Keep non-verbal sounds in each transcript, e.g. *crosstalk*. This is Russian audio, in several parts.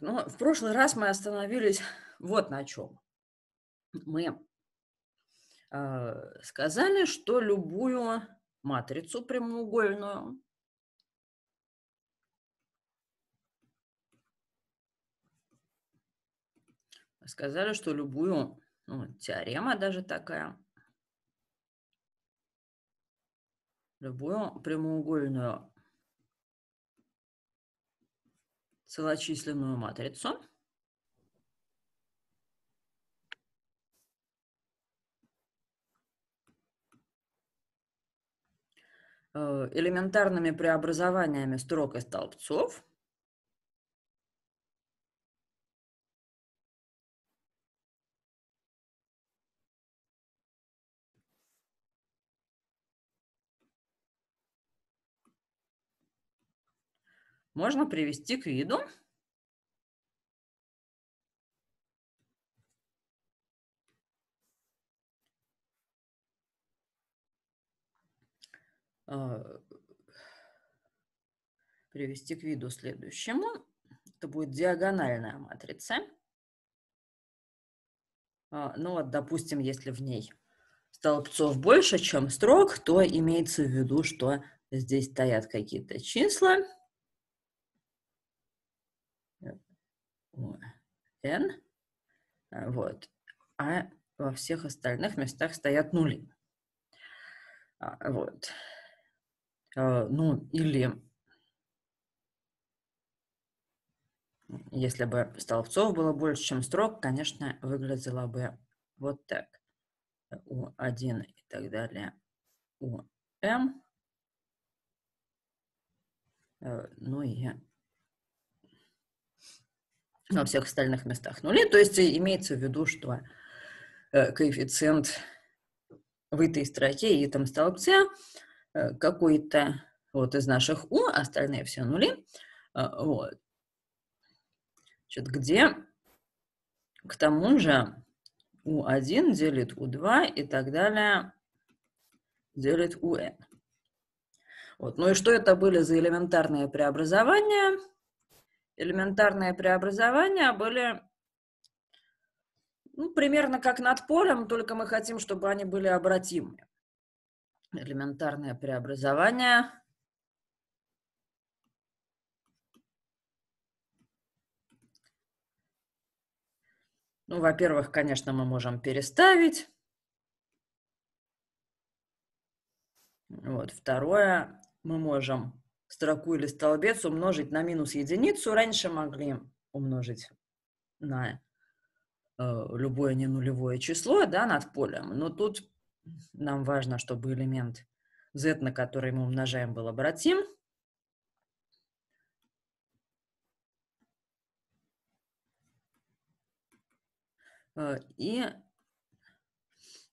Ну, в прошлый раз мы остановились вот на чем. Мы э, сказали, что любую матрицу прямоугольную сказали, что любую ну, теорема даже такая, любую прямоугольную целочисленную матрицу. Э, элементарными преобразованиями строк и столбцов – можно привести к виду. А, привести к виду следующему. Это будет диагональная матрица. А, ну вот, допустим, если в ней столбцов больше, чем строк, то имеется в виду, что здесь стоят какие-то числа, n, а, вот, а во всех остальных местах стоят нули. А, вот. А, ну, или если бы столбцов было больше, чем строк, конечно, выглядело бы вот так. У1 и так далее. У М. Ну и во всех остальных местах нули. То есть имеется в виду, что э, коэффициент в этой строке и там столбце э, какой-то вот из наших у, а остальные все нули. Э, вот. Значит, где к тому же u1 делит u2 и так далее делит n Вот. Ну и что это были за элементарные преобразования? элементарные преобразования а были ну, примерно как над полем, только мы хотим, чтобы они были обратимы. Элементарное преобразование. Ну, во-первых, конечно, мы можем переставить. Вот, второе, мы можем строку или столбец умножить на минус единицу, раньше могли умножить на э, любое ненулевое число да, над полем, но тут нам важно, чтобы элемент z, на который мы умножаем, был обратим. Э, и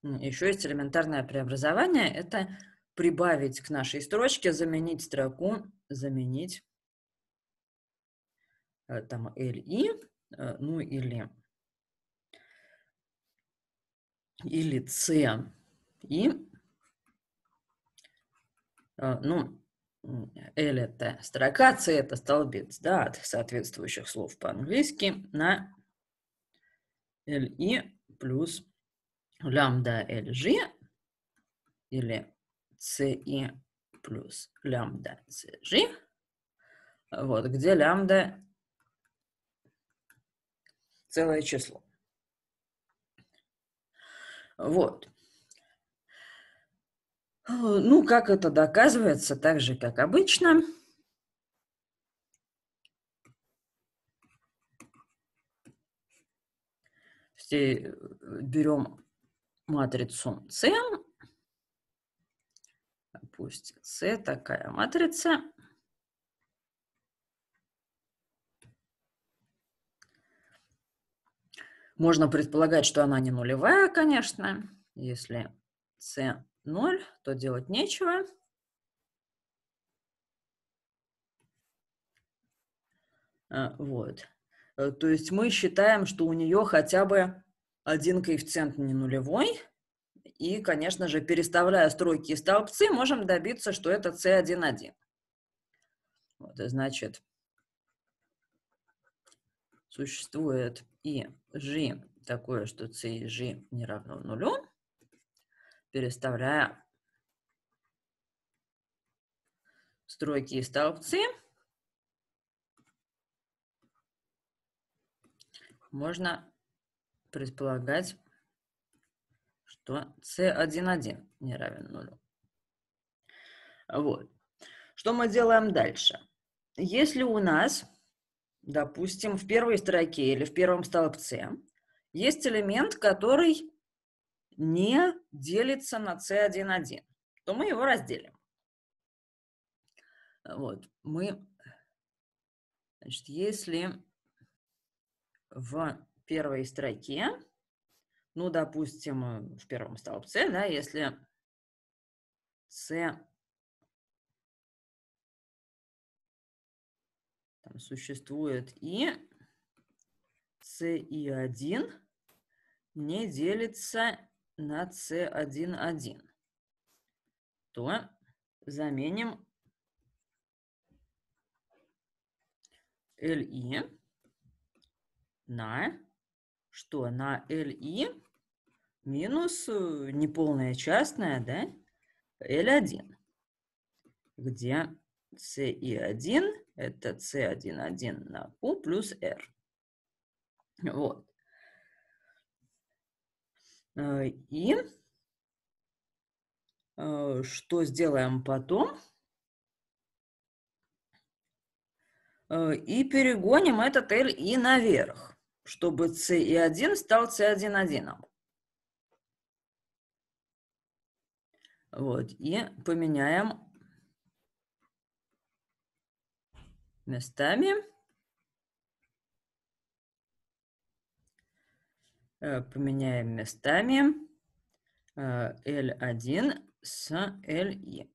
еще есть элементарное преобразование. Это прибавить к нашей строчке, заменить строку, заменить э, там LI, э, ну или или C и э, ну L это строка, C это столбец, да, от соответствующих слов по-английски на LI плюс лямбда LG или ci плюс лямбда cg, вот, где лямбда целое число. Вот. Ну, как это доказывается, так же, как обычно. Э, берем матрицу С, пусть С такая матрица. Можно предполагать, что она не нулевая, конечно. Если С 0, то делать нечего. А, вот. Э, то есть мы считаем, что у нее хотя бы один коэффициент не нулевой – и, конечно же, переставляя стройки и столбцы, можем добиться, что это c1,1. Вот, и значит, существует и g такое, что c и g не равно нулю, переставляя стройки и столбцы, можно предполагать, то c1,1 не равен нулю. Вот. Что мы делаем дальше? Если у нас, допустим, в первой строке или в первом столбце есть элемент, который не делится на c1,1, то мы его разделим. Вот, мы, значит, если в первой строке ну, допустим, э, в первом столбце, да, если С там существует И, и 1 не делится на C11, то заменим LI на что на LI минус э, неполная частная, да, L1, где CI1 это C11 на Q плюс R. Вот. Э, и э, что сделаем потом? И перегоним этот L и наверх чтобы c и 1 стал C1,1. Вот, и поменяем местами. Э, поменяем местами э, L1 с LI.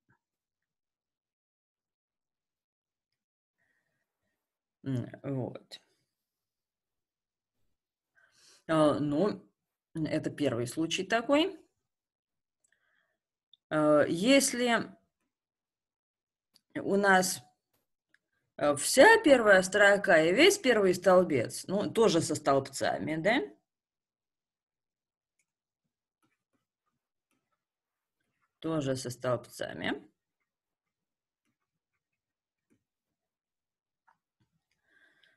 Вот. Э, ну, это первый случай такой. Э, если у нас э, вся первая строка и весь первый столбец, ну, тоже со столбцами, да? Тоже со столбцами.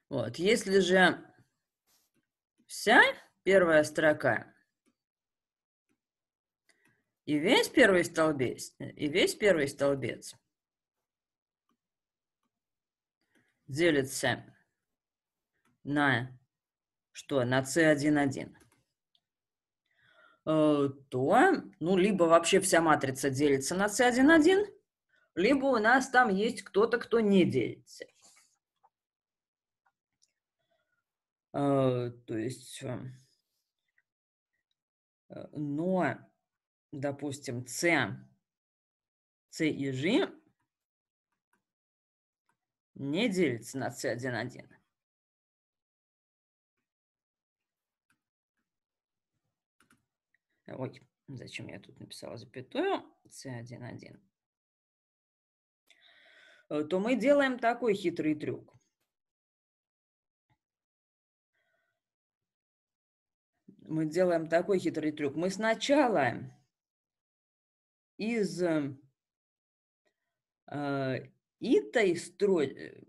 Вот, если же Вся первая строка. И весь первый столбец, и весь первый столбец делится на что? На c1,1 э, то, ну, либо вообще вся матрица делится на c1,1, либо у нас там есть кто-то, кто не делится. Э, то есть, э, э, но, допустим, С, С и Ж не делится на С1,1. Ой, зачем я тут написала запятую? С1,1 то мы делаем такой хитрый трюк. мы делаем такой хитрый трюк. Мы сначала из э, итой строчки,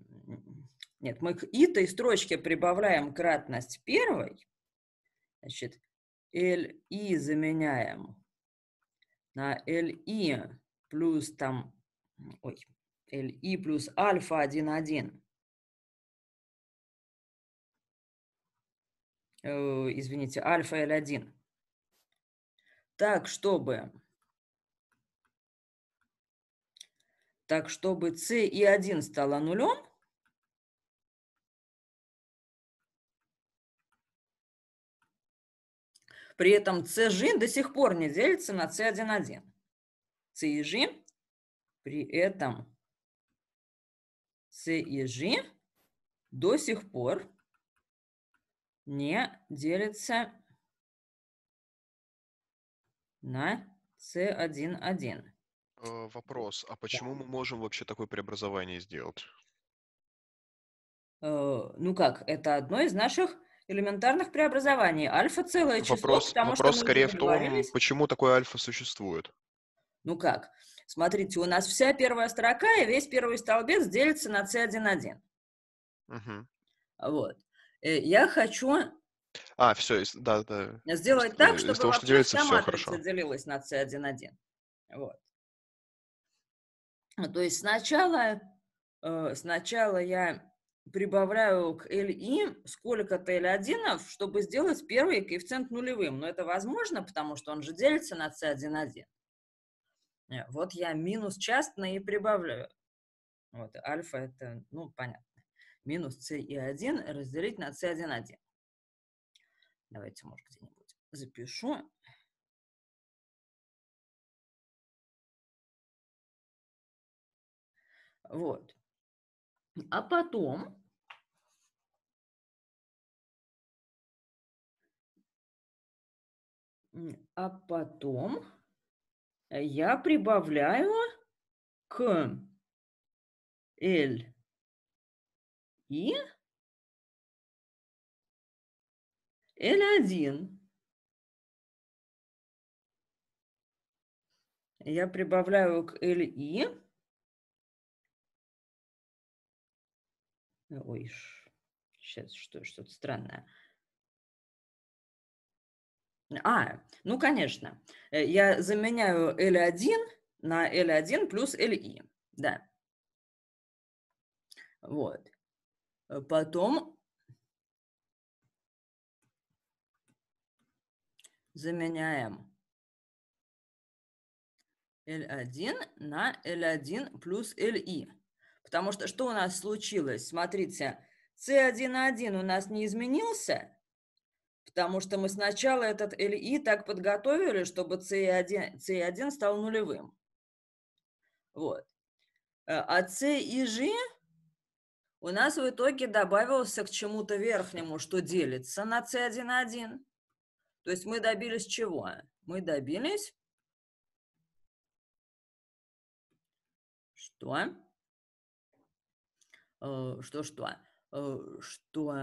нет, мы к итой строчке прибавляем кратность первой, значит, li заменяем на li плюс там, ой, li плюс альфа 1,1 Э, извините, альфа L1. Так, чтобы Так, чтобы c и 1 стало нулем, при этом c жин до сих пор не делится на c1,1. c и жин при этом c и жин до сих пор не делится на C1,1. А, вопрос, а почему да. мы можем вообще такое преобразование сделать? Э, ну как, это одно из наших элементарных преобразований. Альфа целое число. Вопрос, потому, вопрос что скорее в том, почему такое альфа существует. Ну как, смотрите, у нас вся первая строка и весь первый столбец делится на C1,1. Угу. Вот. Э, я хочу а, все, да, да. Э, сделать так, чтобы того, что делается, вся все матрица хорошо. делилась на C1.1. Вот. А, то есть сначала, э, сначала я прибавляю к LI сколько-то L1, чтобы сделать первый коэффициент нулевым. Но это возможно, потому что он же делится на C1.1. Вот я минус частное и прибавляю. Вот, альфа это, ну, понятно минус c и 1 разделить на c 1, 1. Давайте, может, где-нибудь запишу. Вот. А потом а потом я прибавляю к L и L1. Я прибавляю к LI. Ой, сейчас что, что странное. А, ну, конечно. Э, я заменяю L1 на L1 плюс LI. Да. Вот. Э, потом заменяем L1 на L1 плюс LI. Потому что что у нас случилось? Смотрите, C1,1 у нас не изменился, потому что мы сначала этот LI так подготовили, чтобы C1, C1 стал нулевым. Вот. Э, а C и G у нас в итоге добавился к чему-то верхнему, что делится на c 11 То есть мы добились чего? Мы добились, что, э, что, что, э, что,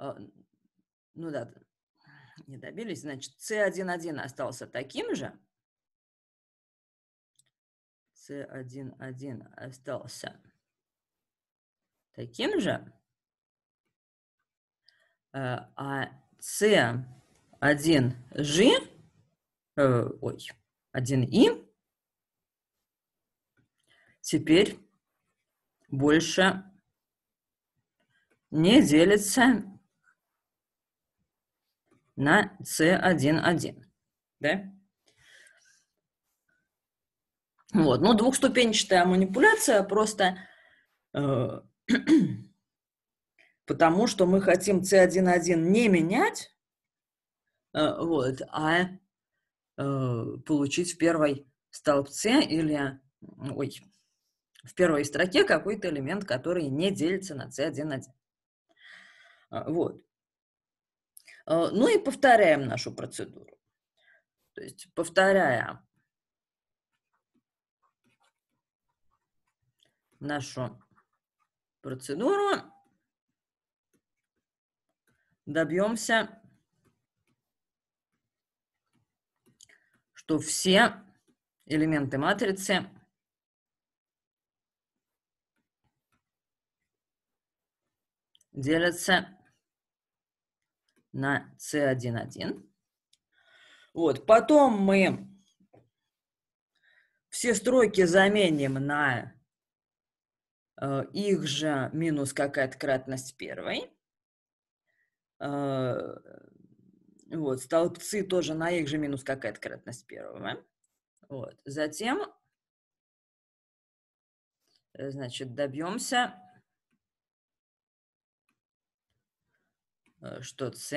э, ну да, не добились, значит, c1,1 остался таким же, c1,1 остался таким же. Э, а С1G, э, ой, 1И теперь больше не делится на С1,1. Да? Вот. Ну, двухступенчатая манипуляция просто э, *clears throat* потому что мы хотим C1.1 не менять, э, вот, а э, получить в первой столбце или ой, в первой строке какой-то элемент, который не делится на C1.1. А, вот. Э, ну и повторяем нашу процедуру. То есть повторяя нашу процедуру, добьемся, что все элементы матрицы делятся на C1,1. Вот. Потом мы все строки заменим на Э, их же минус какая-то кратность первой. Э, вот, столбцы тоже на их же минус какая-то кратность первого. Вот. Затем, э, значит, добьемся, что С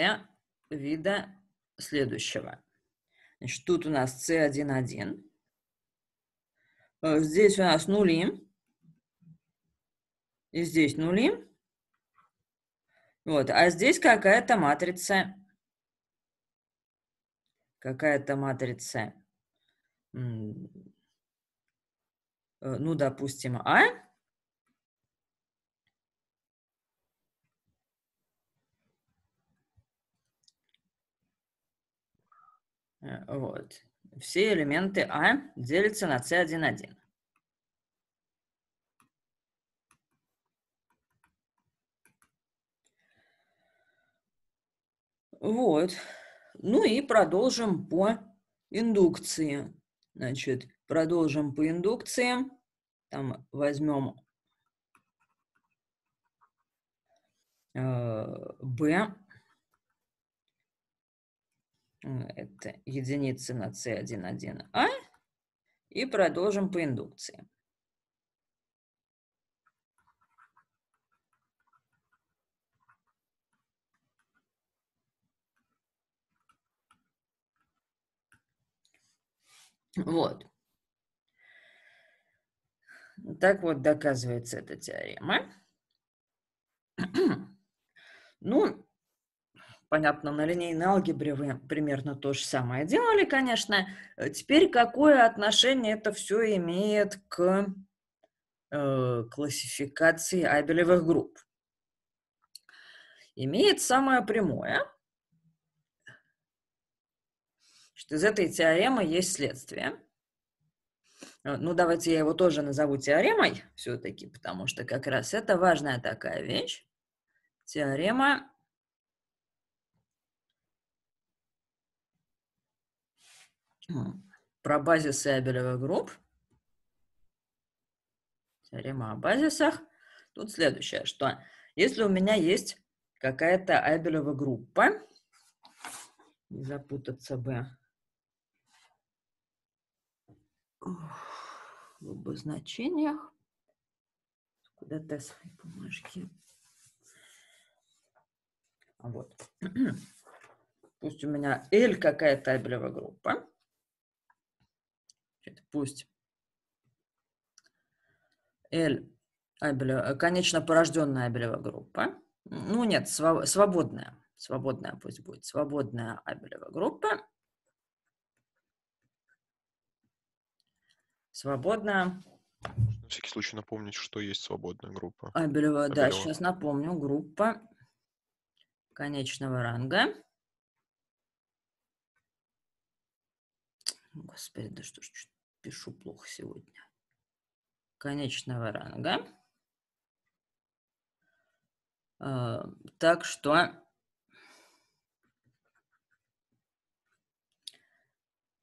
вида следующего. Значит, тут у нас С1,1. Здесь у нас нули и здесь нули. Вот, а здесь какая-то матрица. Какая-то матрица. Э, ну, допустим, А. Э, вот. Все элементы А делятся на С1,1. Вот. Ну и продолжим по индукции. Значит, продолжим по индукции. Там возьмем э, B. Это единицы на C1, 1, А. И продолжим по индукции. Вот. Так вот доказывается эта теорема. Ну, понятно, на линейной алгебре вы примерно то же самое делали, конечно. Теперь какое отношение это все имеет к э, классификации Абелевых групп? Имеет самое прямое – Значит, из этой теоремы есть следствие. Э, ну, давайте я его тоже назову теоремой все-таки, потому что как раз это важная такая вещь. Теорема про базисы Абелевых групп. Теорема о базисах. Тут следующее, что если у меня есть какая-то Абелева группа, не запутаться бы, в обозначениях. Куда-то свои бумажки. А вот. *clears throat* Пусть у меня L какая табелевая группа. Пусть L абелева, конечно порожденная абелева группа. Ну нет, свободная. Свободная пусть будет. Свободная абелева группа Свободная. На всякий случай напомнить, что есть свободная группа. Абелева, да, сейчас напомню, группа конечного ранга. Господи, да что ж пишу плохо сегодня. Конечного ранга. Э, так что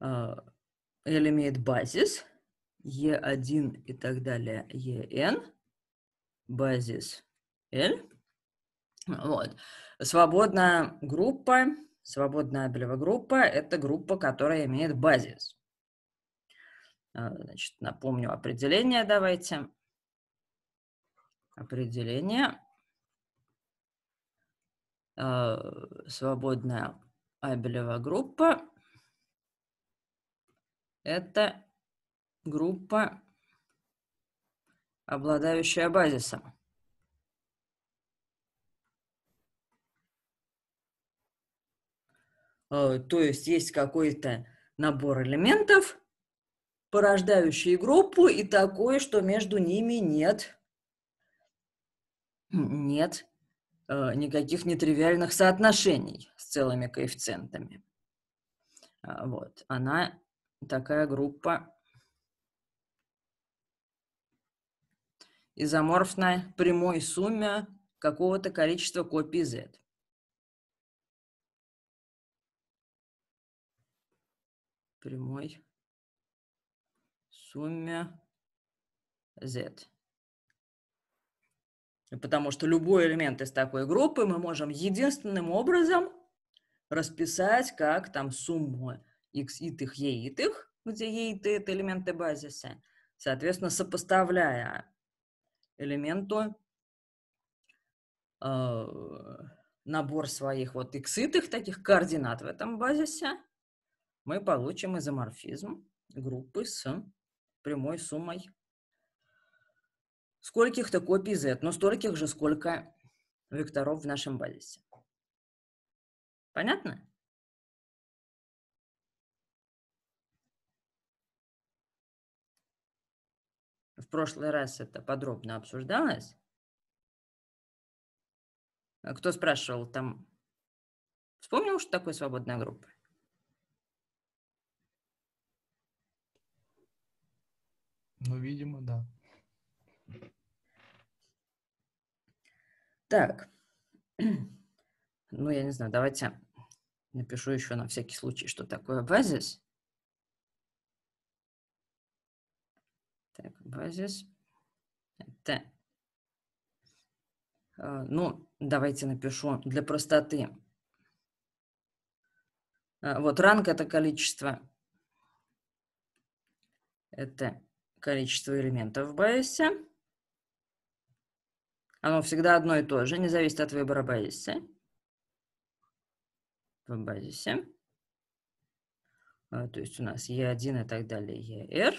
э, элемент базис – Е1 и так далее, ЕН, базис L. Вот. Свободная группа, свободная Абелева группа – это группа, которая имеет базис. А, значит, напомню определение давайте. Определение. А, свободная Абелева группа – это Группа, обладающая базисом. Э, то есть есть какой-то набор элементов, порождающий группу, и такое, что между ними нет, нет э, никаких нетривиальных соотношений с целыми коэффициентами. Э, вот, она такая группа изоморфна прямой сумме какого-то количества копий Z. Прямой сумме Z. Потому что любой элемент из такой группы мы можем единственным образом расписать как там сумму x итых, e итых, где e и t – это элементы базиса, соответственно, сопоставляя элементу э, набор своих вот икситых таких координат в этом базисе, мы получим изоморфизм группы с прямой суммой скольких-то копий Z, но стольких же, сколько векторов в нашем базисе. Понятно? прошлый раз это подробно обсуждалось. А кто спрашивал там? Вспомнил, что такое свободная группа? Ну, видимо, да. Так. *clears throat* Ну, я не знаю, давайте напишу еще на всякий случай, что такое базис. Так, базис. Это. Э, ну, давайте напишу для простоты. Э, вот ранг – это количество. Это количество элементов в байсе. Оно всегда одно и то же, не зависит от выбора базиса. В базисе. Э, то есть у нас E1 и так далее, ER.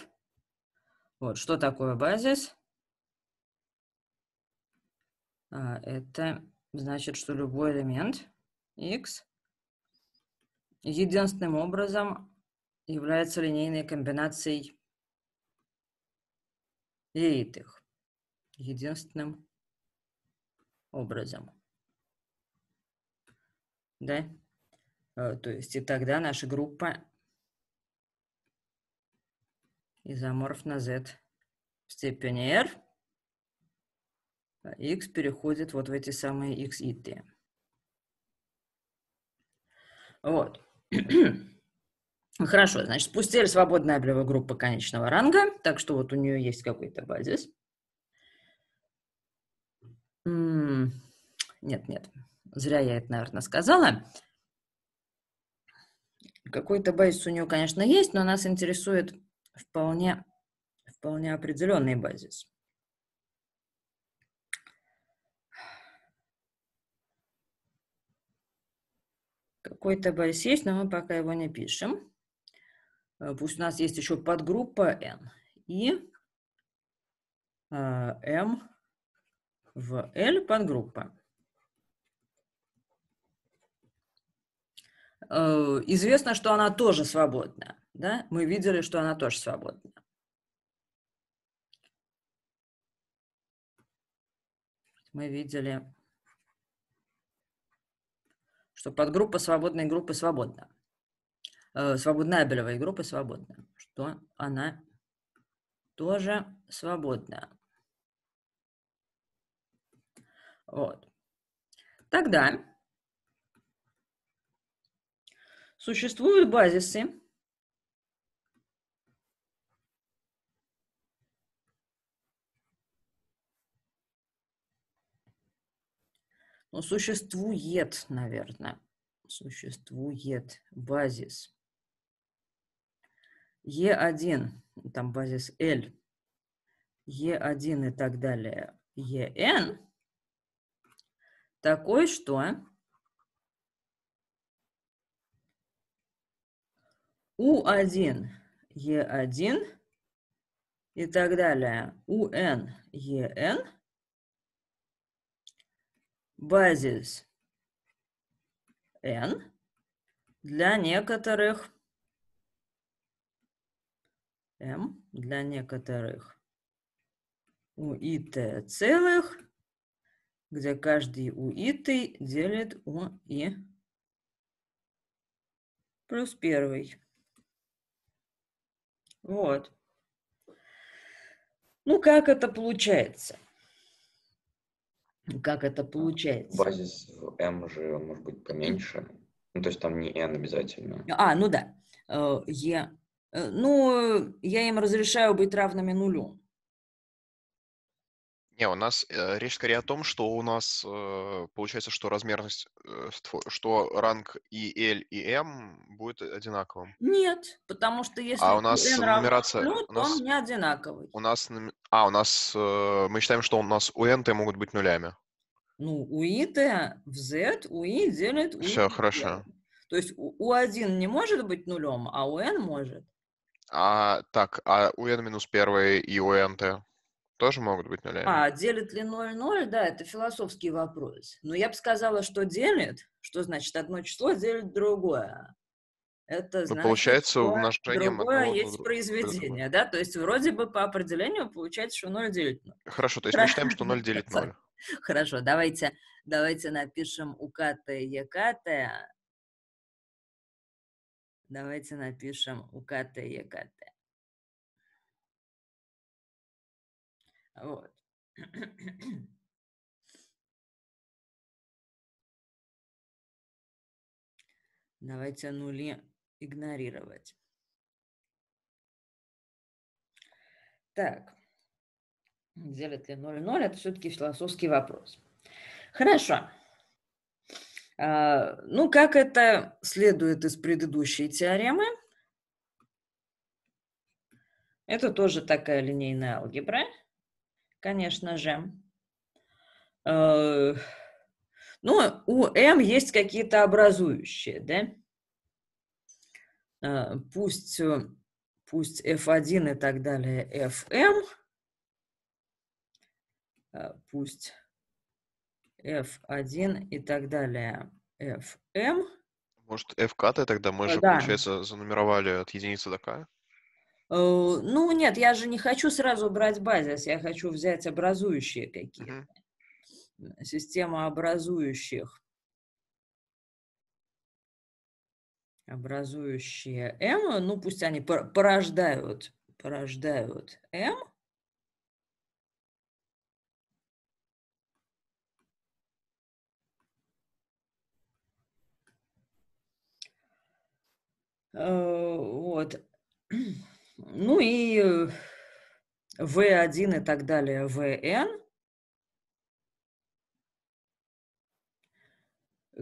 Вот, что такое базис? А, это значит, что любой элемент x единственным образом является линейной комбинацией яитых. Единственным образом. Да? Э, то есть и тогда наша группа Изоморф на z в степени r. x переходит вот в эти самые x и t. Вот. *clears throat* Хорошо, значит, спустили L свободная абелевая группа конечного ранга, так что вот у нее есть какой-то базис. Нет, нет, зря я это, наверное, сказала. Какой-то базис у нее, конечно, есть, но нас интересует вполне, вполне определенный базис. Какой-то базис есть, но мы пока его не пишем. Э, пусть у нас есть еще подгруппа N. И M э, в L подгруппа. Э, известно, что она тоже свободная да, мы видели, что она тоже свободна. Мы видели, что подгруппа свободной группы свободна. Э, свободная свободнабелевой группы свободна. Что она тоже свободна. Вот. Тогда существуют базисы, Но ну, существует, наверное. Существует базис. Е1, там базис L. Е1 и так далее. ЕН такой, что У1, Е1 и так далее. УН, ЕН базис n для некоторых m для некоторых у и т целых, где каждый у и т делит у и плюс первый. Вот. Ну, как это получается? Как это а, получается? Базис в m же может быть поменьше. Ну, то есть там не n обязательно. А, ну да. Э, е. Э, ну, я им разрешаю быть равными нулю. Не, у нас э, речь скорее о том, что у нас э, получается, что размерность, э, что ранг и L, и M будет одинаковым. Нет, потому что если а у нас N нумерация, равно 0, у нас, он не одинаковый. У нас, а, у нас, э, мы считаем, что у нас у N T могут быть нулями. Ну, у i Т в Z, у i делит у Все, хорошо. То есть у, у 1 не может быть нулем, а у N может. А, так, а у N минус 1 и у N Т? тоже могут быть нулями. А, делит ли 0 0, да, это философский вопрос. Но я бы сказала, что делит, что значит одно число делит другое. Это ну, значит, получается умножение другое одного, есть произведение, да? То есть вроде бы по определению получается, что 0 делит 0. Хорошо, то есть мы считаем, что 0 *laughs* делит 0. *laughs* Хорошо, давайте, давайте напишем УКТ ЕКТ. Давайте напишем УКТ ЕКТ. Вот. *clears throat* Давайте нули игнорировать. Так, делит ли 0 это все-таки философский вопрос. Хорошо. А, ну, как это следует из предыдущей теоремы, это тоже такая линейная алгебра. Конечно же. Э, Но ну, у М есть какие-то образующие, да? Э, пусть, э, пусть F1 и так далее FM, пусть F1 и так далее FM. Может, FK-то тогда мы же, получается, занумеровали от единицы до К? Э, ну, нет, я же не хочу сразу брать базис, я хочу взять образующие какие-то. Uh-huh. Система образующих. Образующие М, ну пусть они порождают, порождают М. Э, вот. *clears throat* Ну и V1 э, и так далее, VN.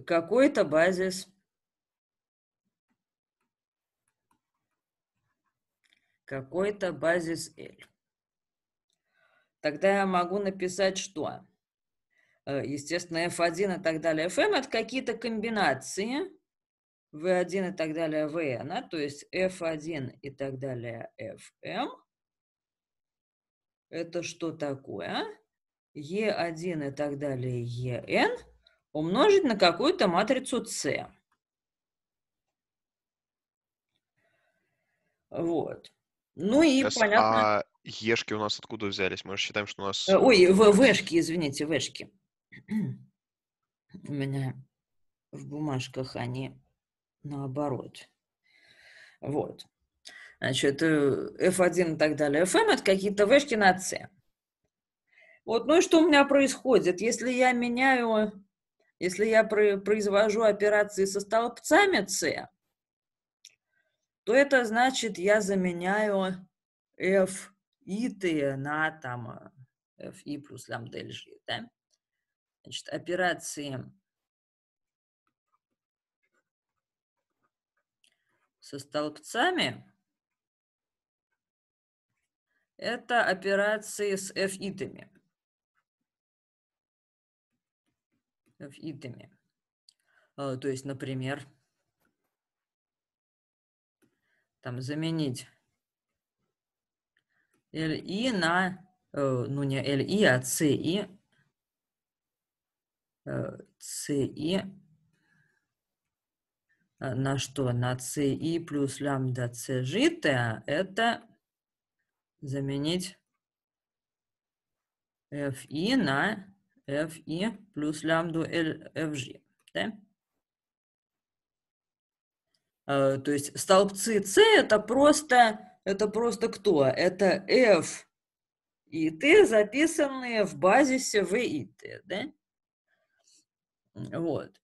Какой-то базис. Какой-то базис L. Тогда я могу написать что? Э, естественно, F1 и так далее. Fm – это какие-то комбинации V1 и так далее, Vn, а? то есть F1 и так далее, Fm. Это что такое? E1 и так далее, En умножить на какую-то матрицу C. Вот. Ну и Сейчас, понятно... А ешки у нас откуда взялись? Мы же считаем, что у нас... Э, ой, в, вешки, извините, вешки. *clears throat* У меня в бумажках они наоборот. Вот. Значит, F1 э, и так далее. FM эм – это какие-то вешки на C. Вот, ну и что у меня происходит? Если я меняю, если я произвожу операции со столбцами C, то это значит, я заменяю F и т на там F э, и плюс лямбда LG, да? Значит, операции со столбцами, это операции с f-итами. f э, То есть, например, там заменить li на, э, ну не li, а ci, ci э, Э, на что? На ci плюс лямбда cg t это заменить fi на fi плюс лямбду fg. Да? Э, то есть столбцы c это просто, это просто кто? Это f и t, записанные в базисе v и t. Да? Вот.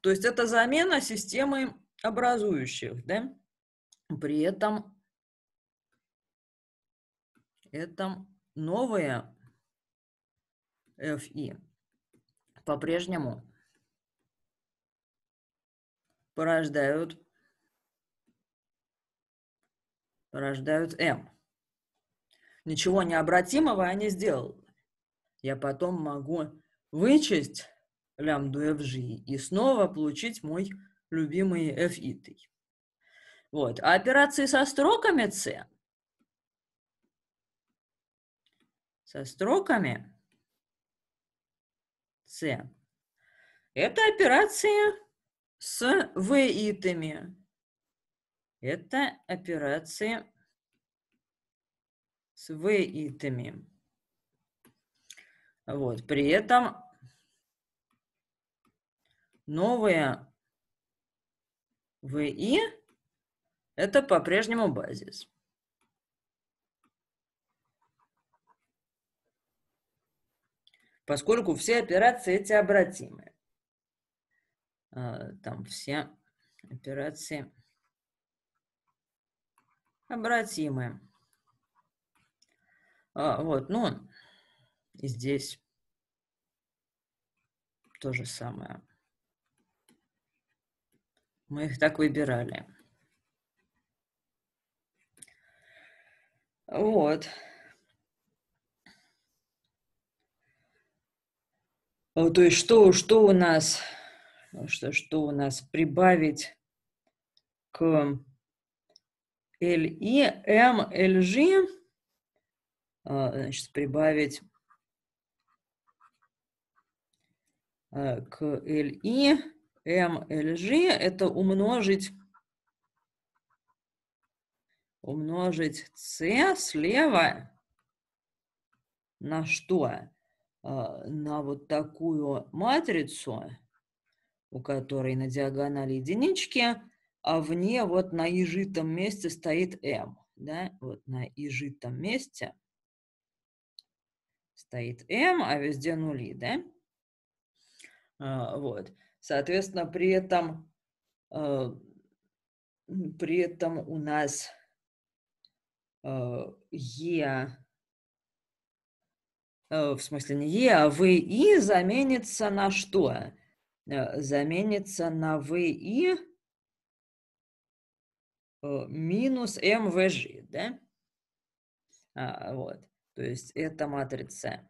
То есть это замена системы образующих, да? При этом это новые FI по-прежнему порождают, порождают M. Ничего необратимого я не сделал. Я потом могу вычесть лямбду fg и снова получить мой любимый f -итый. Вот. А операции со строками c, со строками c, это операции с v-итами. Это операции с v-итами. Вот. При этом Новые VI – это по-прежнему базис. Поскольку все операции эти обратимые. А, там все операции обратимые. А, вот, ну, и здесь то же самое. Мы их так выбирали. Вот. То есть что, что у нас, что, что у нас прибавить к ЛИ М ЛЖ? А, значит, прибавить э, к ЛИ mlg это умножить умножить c слева на что? А, на вот такую матрицу, у которой на диагонали единички, а вне вот на ижитом месте стоит m. Да? Вот на ижитом месте стоит m, а везде нули. Да? А, вот. Соответственно, при этом, э, при этом у нас э, Е, э, в смысле не Е, а и заменится на что? Э, заменится на ВИ э, минус МВЖ, да? А, вот, то есть это матрица,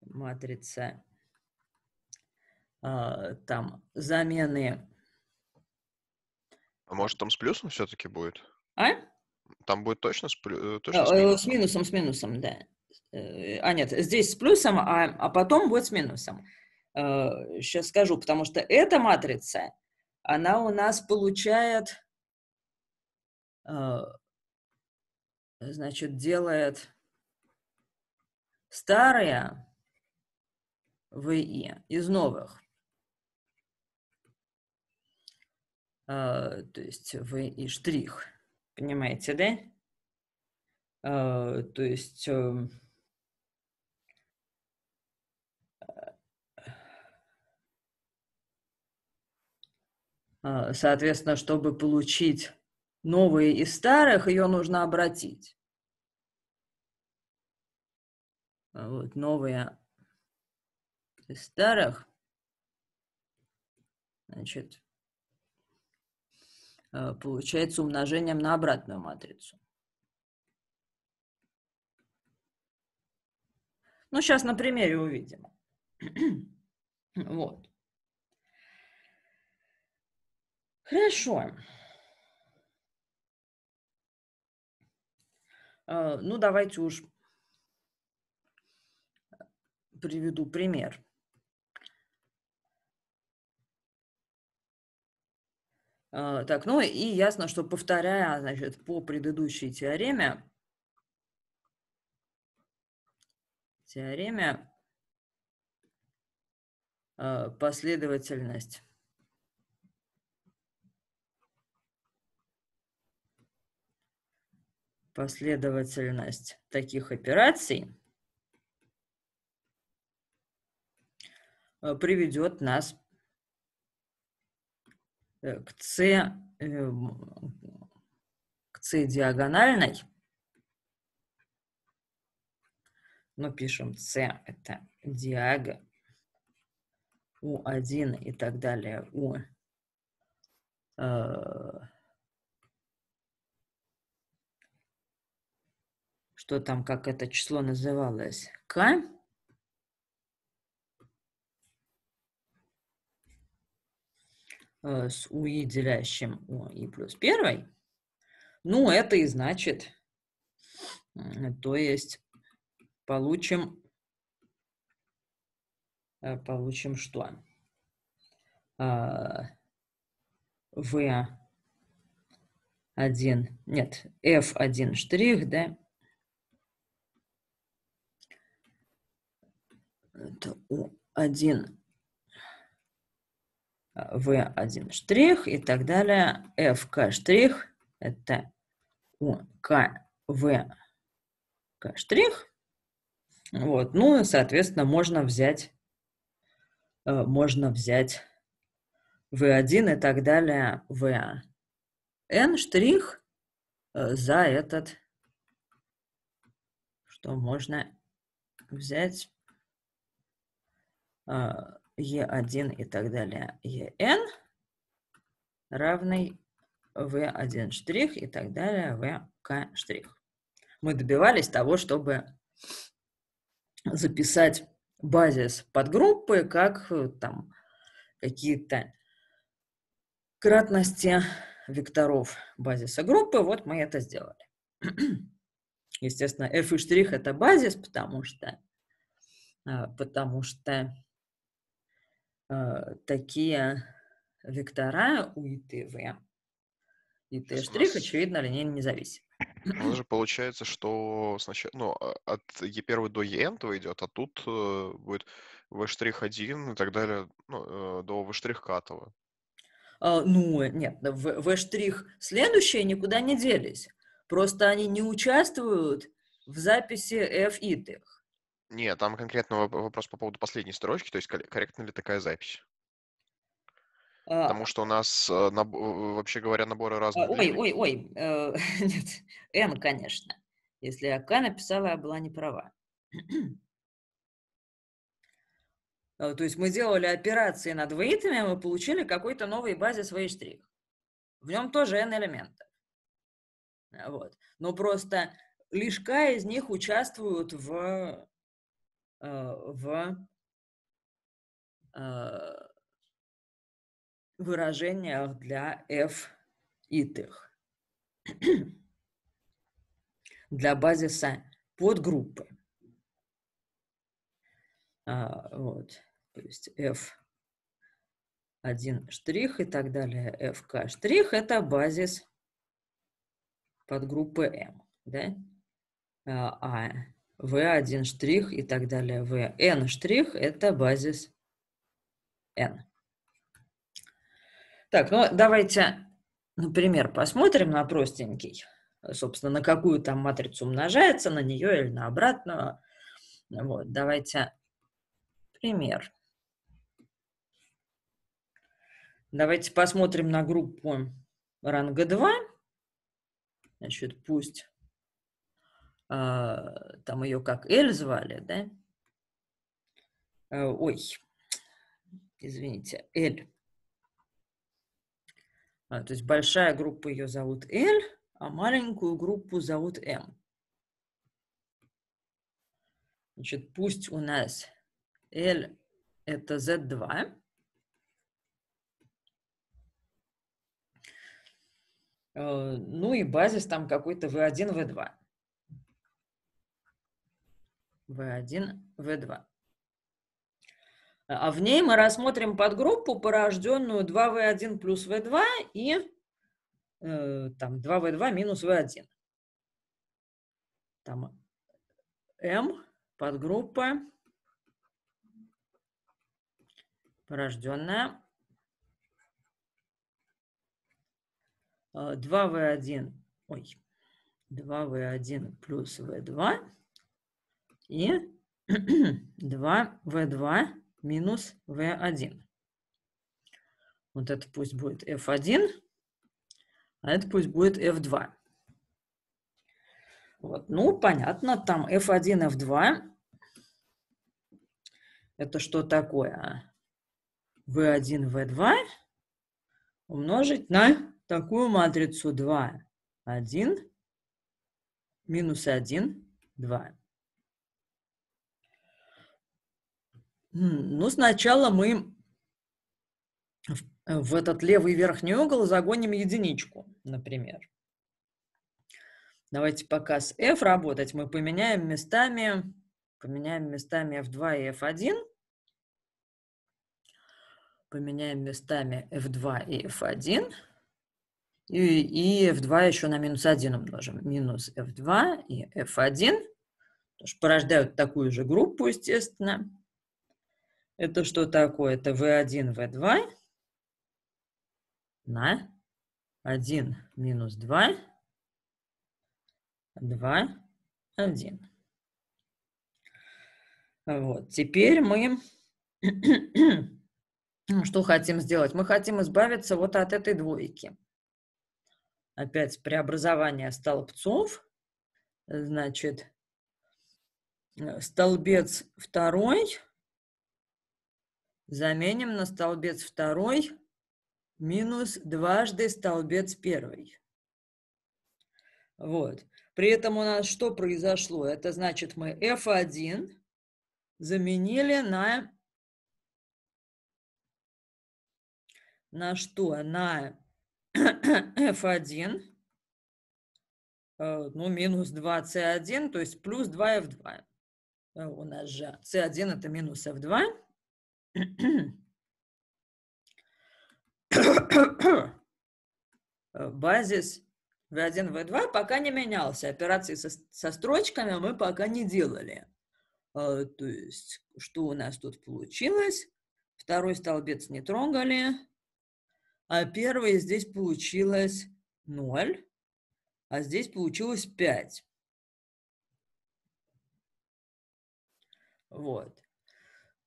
матрица а, там замены. А может там с плюсом все-таки будет? А? Там будет точно с, плюсом э, с э, минусом? С минусом, с минусом, да. Э, а нет, здесь с плюсом, а, а потом будет с минусом. Сейчас скажу, потому что эта матрица, она у нас получает, значит, делает старые ВИ из новых. Э, то есть вы и штрих. Понимаете, да? Э, то есть эм, э, Соответственно, чтобы получить новые из старых, ее нужно обратить. А вот, новые из старых. Значит, Э, получается умножением на обратную матрицу. Ну, сейчас на примере увидим. *clears throat* вот. Хорошо. Э, ну, давайте уж приведу пример. А, так, ну и ясно, что повторяя, значит, по предыдущей теореме, теореме а, последовательность последовательность таких операций а, приведет нас Э, к С, э, к С диагональной. Ну, пишем С, это диага, У1 и так далее, У э, что там, как это число называлось, К, Э, с УИ, делящим и плюс 1, ну, это и значит, то есть получим, э, получим что? А, В1, нет, F1 штрих, да? Это У1 в один штрих и так далее. FK штрих это УКВ штрих. Вот. Ну и, соответственно, можно взять, э, можно взять V1 и так далее, VN штрих э, за этот, что можно взять э, Е1 и так далее, ЕН равный В1 штрих и так далее, ВК штрих. Мы добивались того, чтобы записать базис подгруппы как э, там какие-то кратности векторов базиса группы. Вот мы это сделали. Естественно, f' штрих это базис, потому что, э, потому что Э, такие вектора у и Т штрих, очевидно, линейно независим. Ну, же получается, что сначала, ну, а, от Е1 до ЕН то идет, а тут э, будет В-1 и так далее, ну, э, до В-катова. А, ну, нет, В-штрих следующие никуда не делись. Просто они не участвуют в записи F-итых. Нет, там конкретно вопрос по поводу последней строчки, то есть корректна ли такая запись? А... Потому что у нас, э, вообще говоря, наборы разные. Ой, длины. ой, ой, э, *laughs* нет, Н, конечно. Если я К написала, я была не права. *clears throat* Э, то есть мы делали операции над вейтами, а мы получили какой-то новый базис в штрих. В нем тоже n элементов. Вот. Но просто лишь k из них участвуют в Э, в э, выражениях для f итых, для базиса подгруппы. А, вот, то есть f1 штрих и так далее, fk штрих – это базис подгруппы m, «эм», да? Э, а v1 штрих и так далее. vn штрих – это базис n. Так, ну давайте, например, посмотрим на простенький. Собственно, на какую там матрицу умножается, на нее или на обратную. Вот, давайте пример. Давайте посмотрим на группу ранга 2. Значит, пусть а, там ее как Эль звали, да? А, ой, извините, Эль. А, то есть большая группа ее зовут Эль, а маленькую группу зовут М. Значит, пусть у нас L это Z2. Ну и базис там какой-то V1, V2. В1, В2. А в ней мы рассмотрим подгруппу, порожденную 2В1 плюс В2 и э, там 2В2 минус В1. Там М подгруппа, порожденная 2В1, э, ой, 2В1 плюс В2 и 2v2 *clears throat* минус v1. Вот это пусть будет f1, а это пусть будет f2. Вот, ну, понятно, там f1, f2. Это что такое? v1, v2 умножить на такую матрицу 2, 1, минус 1, 2. Ну, сначала мы в этот левый верхний угол загоним единичку, например. Давайте пока с F работать. Мы поменяем местами, поменяем местами F2 и F1. Поменяем местами F2 и F1. И, и F2 еще на минус 1 умножим. Минус F2 и F1. Потому что порождают такую же группу, естественно. Это что такое? Это V1, V2 на 1 минус 2, 2, 1. Вот, теперь мы *clears throat* что хотим сделать? Мы хотим избавиться вот от этой двойки. Опять преобразование столбцов. Значит, э, столбец второй – Заменим на столбец второй минус дважды столбец первый. Вот. При этом у нас что произошло? Это значит, мы f1 заменили на... На что? На f1, э, ну, минус 2c1, то есть плюс 2f2. Э, у нас же c1 это минус f2. Э, базис V1, V2 пока не менялся. Операции со, со строчками мы пока не делали. Э, то есть, что у нас тут получилось? Второй столбец не трогали, а первый здесь получилось 0, а здесь получилось 5. Вот.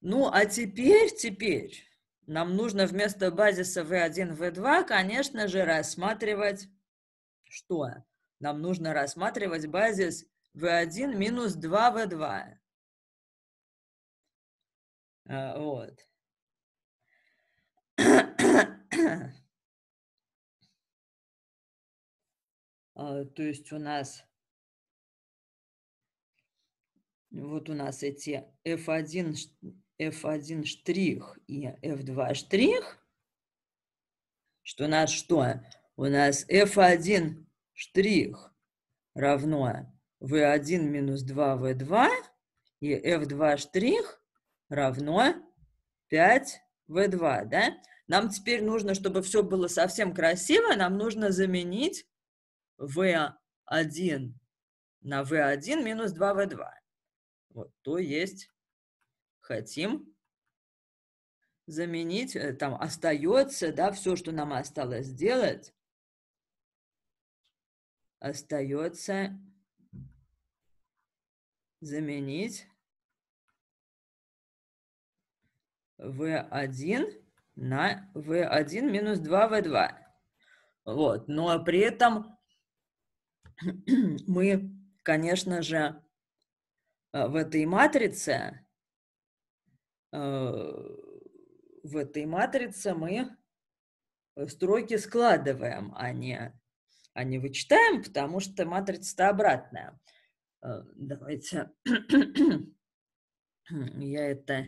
Ну, а теперь, теперь нам нужно вместо базиса V1, V2, конечно же, рассматривать что? Нам нужно рассматривать базис V1 минус 2V2. А, вот. А, то есть у нас вот у нас эти F1 F1 штрих и F2 штрих, что у нас что? У нас F1 штрих равно V1 минус 2V2 и F2 штрих равно 5V2, да? Нам теперь нужно, чтобы все было совсем красиво, нам нужно заменить V1 на V1 минус 2V2. Вот, то есть хотим заменить, э, там остается, да, все, что нам осталось сделать, остается заменить v1 на v1 минус 2v2. Вот, но при этом *clears throat* мы, конечно же, э, в этой матрице Э, в этой матрице мы строки складываем, а не, а не вычитаем, потому что матрица-то обратная. Э, давайте *clears throat* я это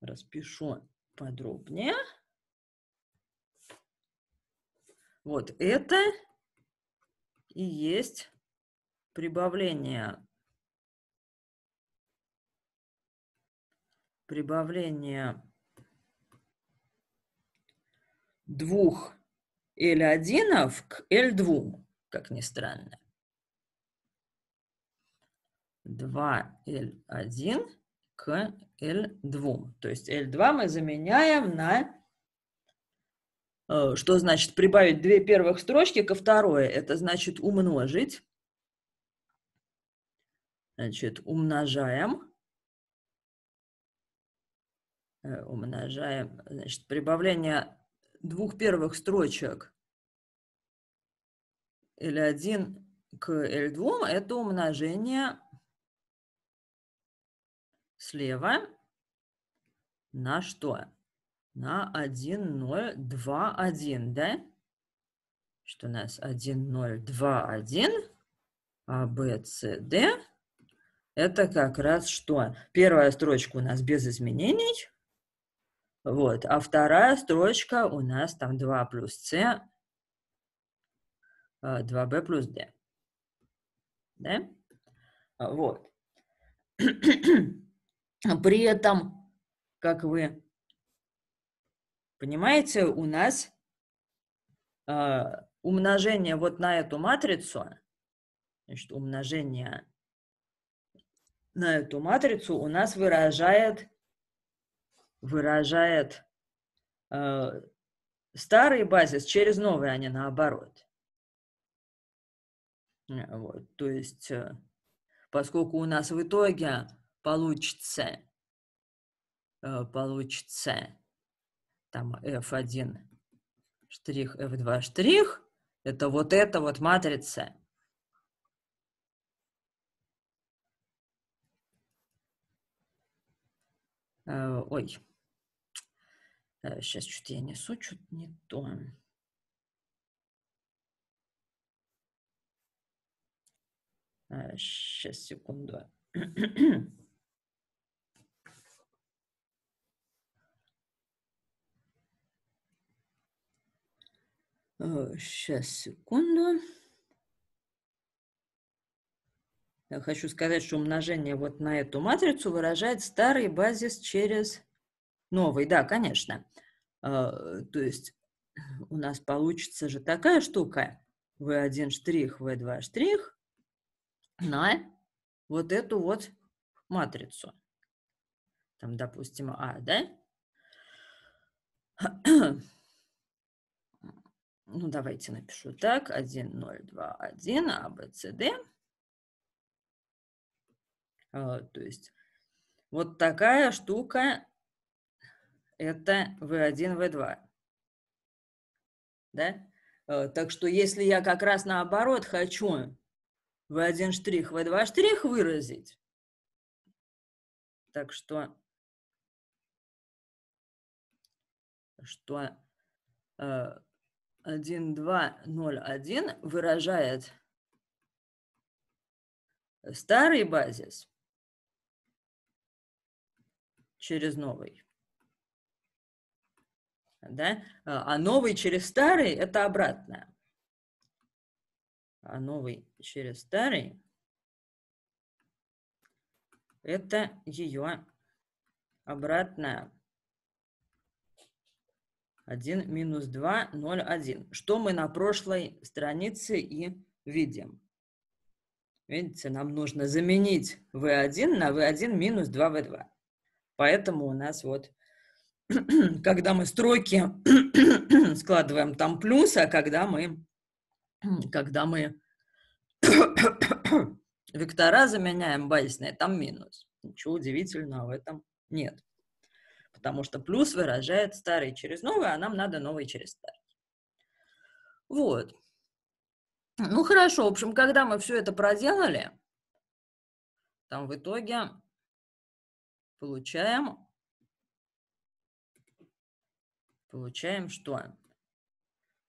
распишу подробнее. Вот это и есть прибавление прибавление двух L1 к L2, как ни странно. 2L1 к L2. То есть L2 мы заменяем на... Э, что значит прибавить две первых строчки ко второй? Это значит умножить. Значит, умножаем Э, умножаем, значит, прибавление двух первых строчек L1 к L2 – это умножение слева на что? На 1, 0, 2, 1, да? Что у нас 1, 0, 2, 1, А, Б, С, Д. Это как раз что? Первая строчка у нас без изменений – вот. А вторая строчка у нас там 2 плюс c, 2b а, плюс d. Да? А, вот. А при этом, как вы понимаете, у нас умножение вот на эту матрицу, значит, умножение на эту матрицу у нас выражает выражает э, старый базис через новый, а не наоборот. Э, вот, то есть, э, поскольку у нас в итоге получится, э, получится там F1 штрих, F2 штрих, это вот эта вот матрица. Э, ой. Сейчас э, что-то я несу, что-то не то. Сейчас, э, секунду. Сейчас, *clears throat* э, секунду. Я хочу сказать, что умножение вот на эту матрицу выражает старый базис через новый. Да, конечно. А, то есть э, у нас получится же такая штука. V1 штрих, V2 штрих на вот эту вот матрицу. Там, допустим, А, да? *clears throat* Ну, давайте напишу так. 1, 0, 2, 1, А, Б, С, Д. А, то есть вот такая штука это V1, V2. Да? Э, так что если я как раз наоборот хочу V1 штрих, V2 штрих выразить, так что, что 1, 2, 0, 1 выражает старый базис через новый да? А новый через старый – это обратное. А новый через старый – это ее обратная. 1 минус 2, 0, 1. Что мы на прошлой странице и видим? Видите, нам нужно заменить v1 на v1 минус 2v2. Поэтому у нас вот *clears throat* когда мы строки *clears throat* складываем там плюс, а когда мы, *clears throat* когда мы вектора заменяем базисные, там минус. Ничего удивительного в этом нет. Потому что плюс выражает старый через новый, а нам надо новый через старый. Вот. Ну хорошо, в общем, когда мы все это проделали, там в итоге получаем Получаем что?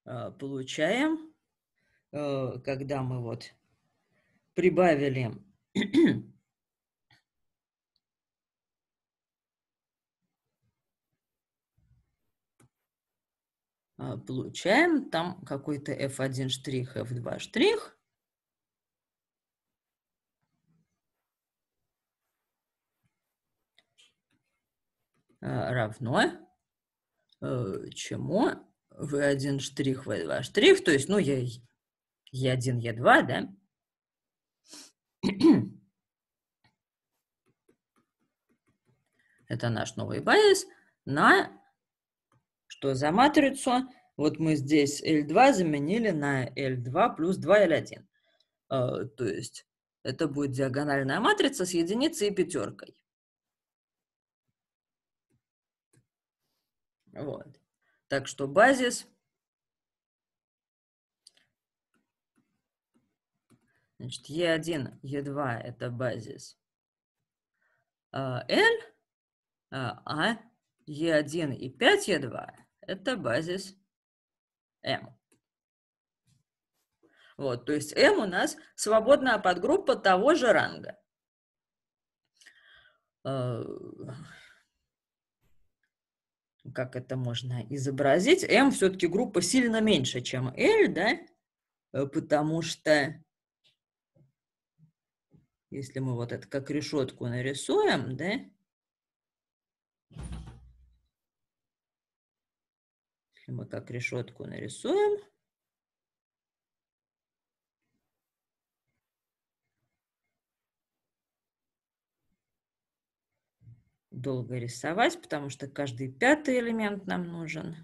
Э, получаем, э, когда мы вот прибавили *clears throat* э, получаем там какой-то f1 штрих, f2 штрих. равно Э, чему v1 штрих, v2 штрих, то есть, ну, я e1, e2, да? *clears throat* Это наш новый базис на что за матрицу? Вот мы здесь L2 заменили на L2 плюс 2L1. Э, то есть это будет диагональная матрица с единицей и пятеркой. Вот. Так что базис, значит, Е1, Е2 – это базис L, а, а, а Е1 и 5Е2 – это базис М. Вот, то есть М у нас свободная подгруппа того же ранга. А, как это можно изобразить, М все-таки группа сильно меньше, чем L, да, э, потому что если мы вот это как решетку нарисуем, да, если мы как решетку нарисуем, долго рисовать, потому что каждый пятый элемент нам нужен.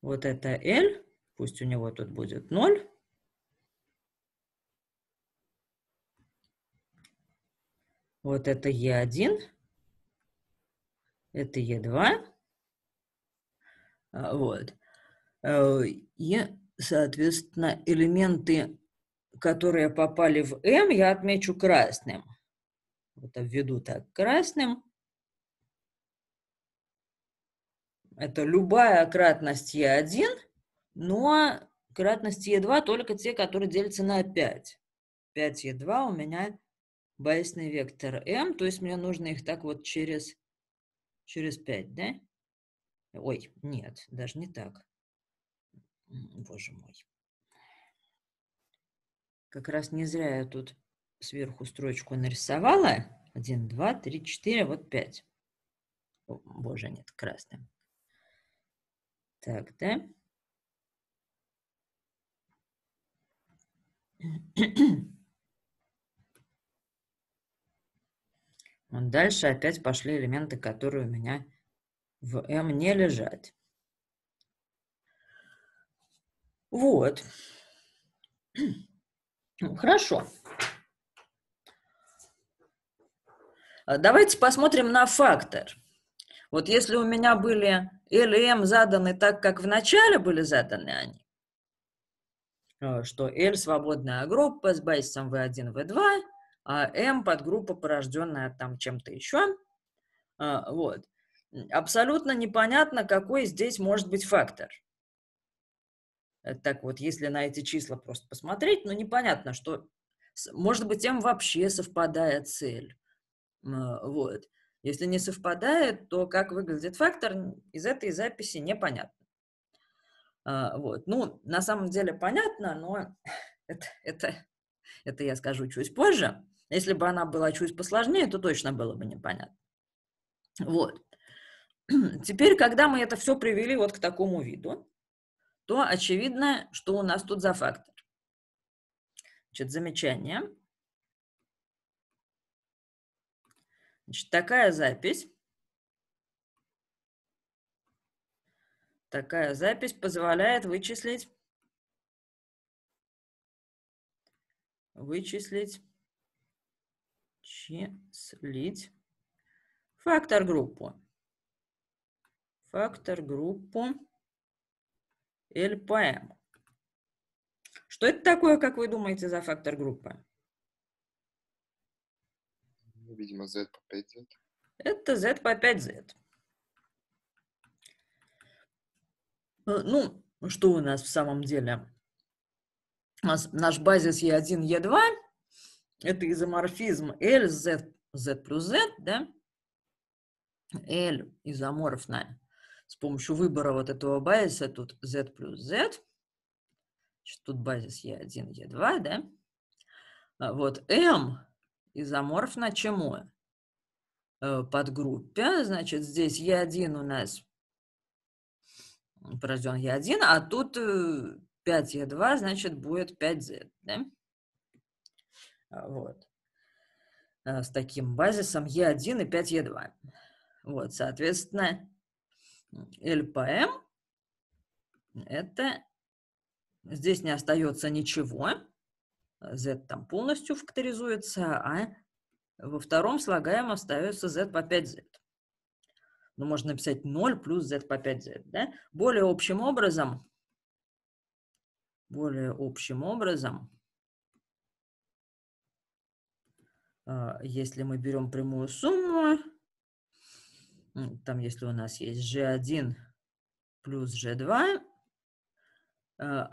Вот это L, пусть у него тут будет 0. Вот это Е1, это Е2. А, вот. Э, и, соответственно, элементы, которые попали в М, я отмечу красным. Вот введу так красным. Это любая кратность Е1, но кратность Е2 только те, которые делятся на 5. 5 Е2 у меня байсный вектор М, то есть мне нужно их так вот через, через 5, да? Ой, нет, даже не так. Боже мой. Как раз не зря я тут сверху строчку нарисовала. 1, 2, 3, 4, вот 5. О, боже, нет, красным. Так, да? *clears throat* Вот дальше опять пошли элементы, которые у меня в М не лежат. Вот. *clears throat* Ну, хорошо. А давайте посмотрим на фактор. Вот если у меня были L и M заданы так, как в начале были заданы они, а, что L свободная группа с байсом V1, V2, а M подгруппа, порожденная там чем-то еще. А, вот. Абсолютно непонятно, какой здесь может быть фактор. так вот, если на эти числа просто посмотреть, ну, непонятно, что, может быть, M вообще совпадает с L. А, вот. Если не совпадает, то как выглядит фактор, из этой записи непонятно. А, вот. Ну, на самом деле понятно, но *laughs* это, это, это я скажу чуть позже. Если бы она была чуть посложнее, то точно было бы непонятно. Вот. *clears throat* Теперь, когда мы это все привели вот к такому виду, то очевидно, что у нас тут за фактор. Значит, замечание. Значит, такая запись. Такая запись позволяет вычислить, вычислить, числить фактор группу. Фактор группу LPM. Что это такое, как вы думаете, за фактор группы? Ну, видимо, z по 5z. Это z по 5z. Э, ну, что у нас в самом деле? У нас наш базис E1, E2. Это изоморфизм L, Z, Z плюс Z, да? L изоморф на с помощью выбора вот этого базиса, тут Z плюс Z. Значит, тут базис E1, E2, да? А вот M изоморф на чему? Э, подгруппе. Значит, здесь Е1 у нас порожден Е1, а тут 5Е2, э, значит, будет 5Z. Да? А, вот. Э, с таким базисом Е1 и 5Е2. Вот, соответственно, ЛПМ эм это здесь не остается ничего z там полностью факторизуется, а во втором слагаемом остается z по 5z. Но ну, можно написать 0 плюс z по 5z. Да? Более общим образом, более общим образом, э, если мы берем прямую сумму, там если у нас есть g1 плюс g2, э,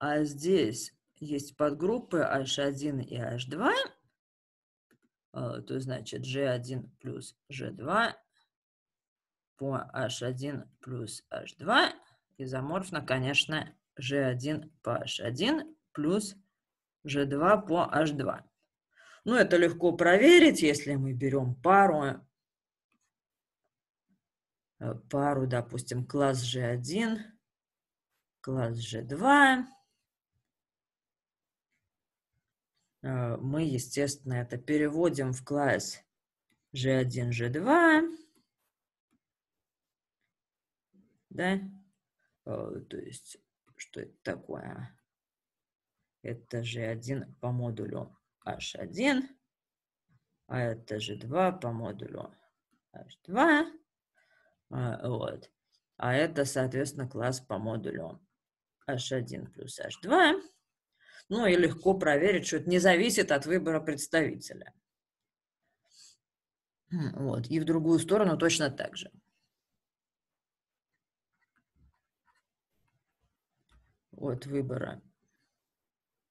а здесь есть подгруппы H1 и H2, э, то значит G1 плюс G2 по H1 плюс H2. Изоморфно, конечно, G1 по H1 плюс G2 по H2. Ну, это легко проверить, если мы берем пару, э, пару, допустим, класс G1, класс G2, Э, мы, естественно, это переводим в класс G1, G2. Да? Э, то есть, что это такое? Это G1 по модулю H1, а это G2 по модулю H2. Э, вот. А это, соответственно, класс по модулю H1 плюс H2 ну и легко проверить, что это не зависит от выбора представителя. Хм, вот. И в другую сторону точно так же. От выбора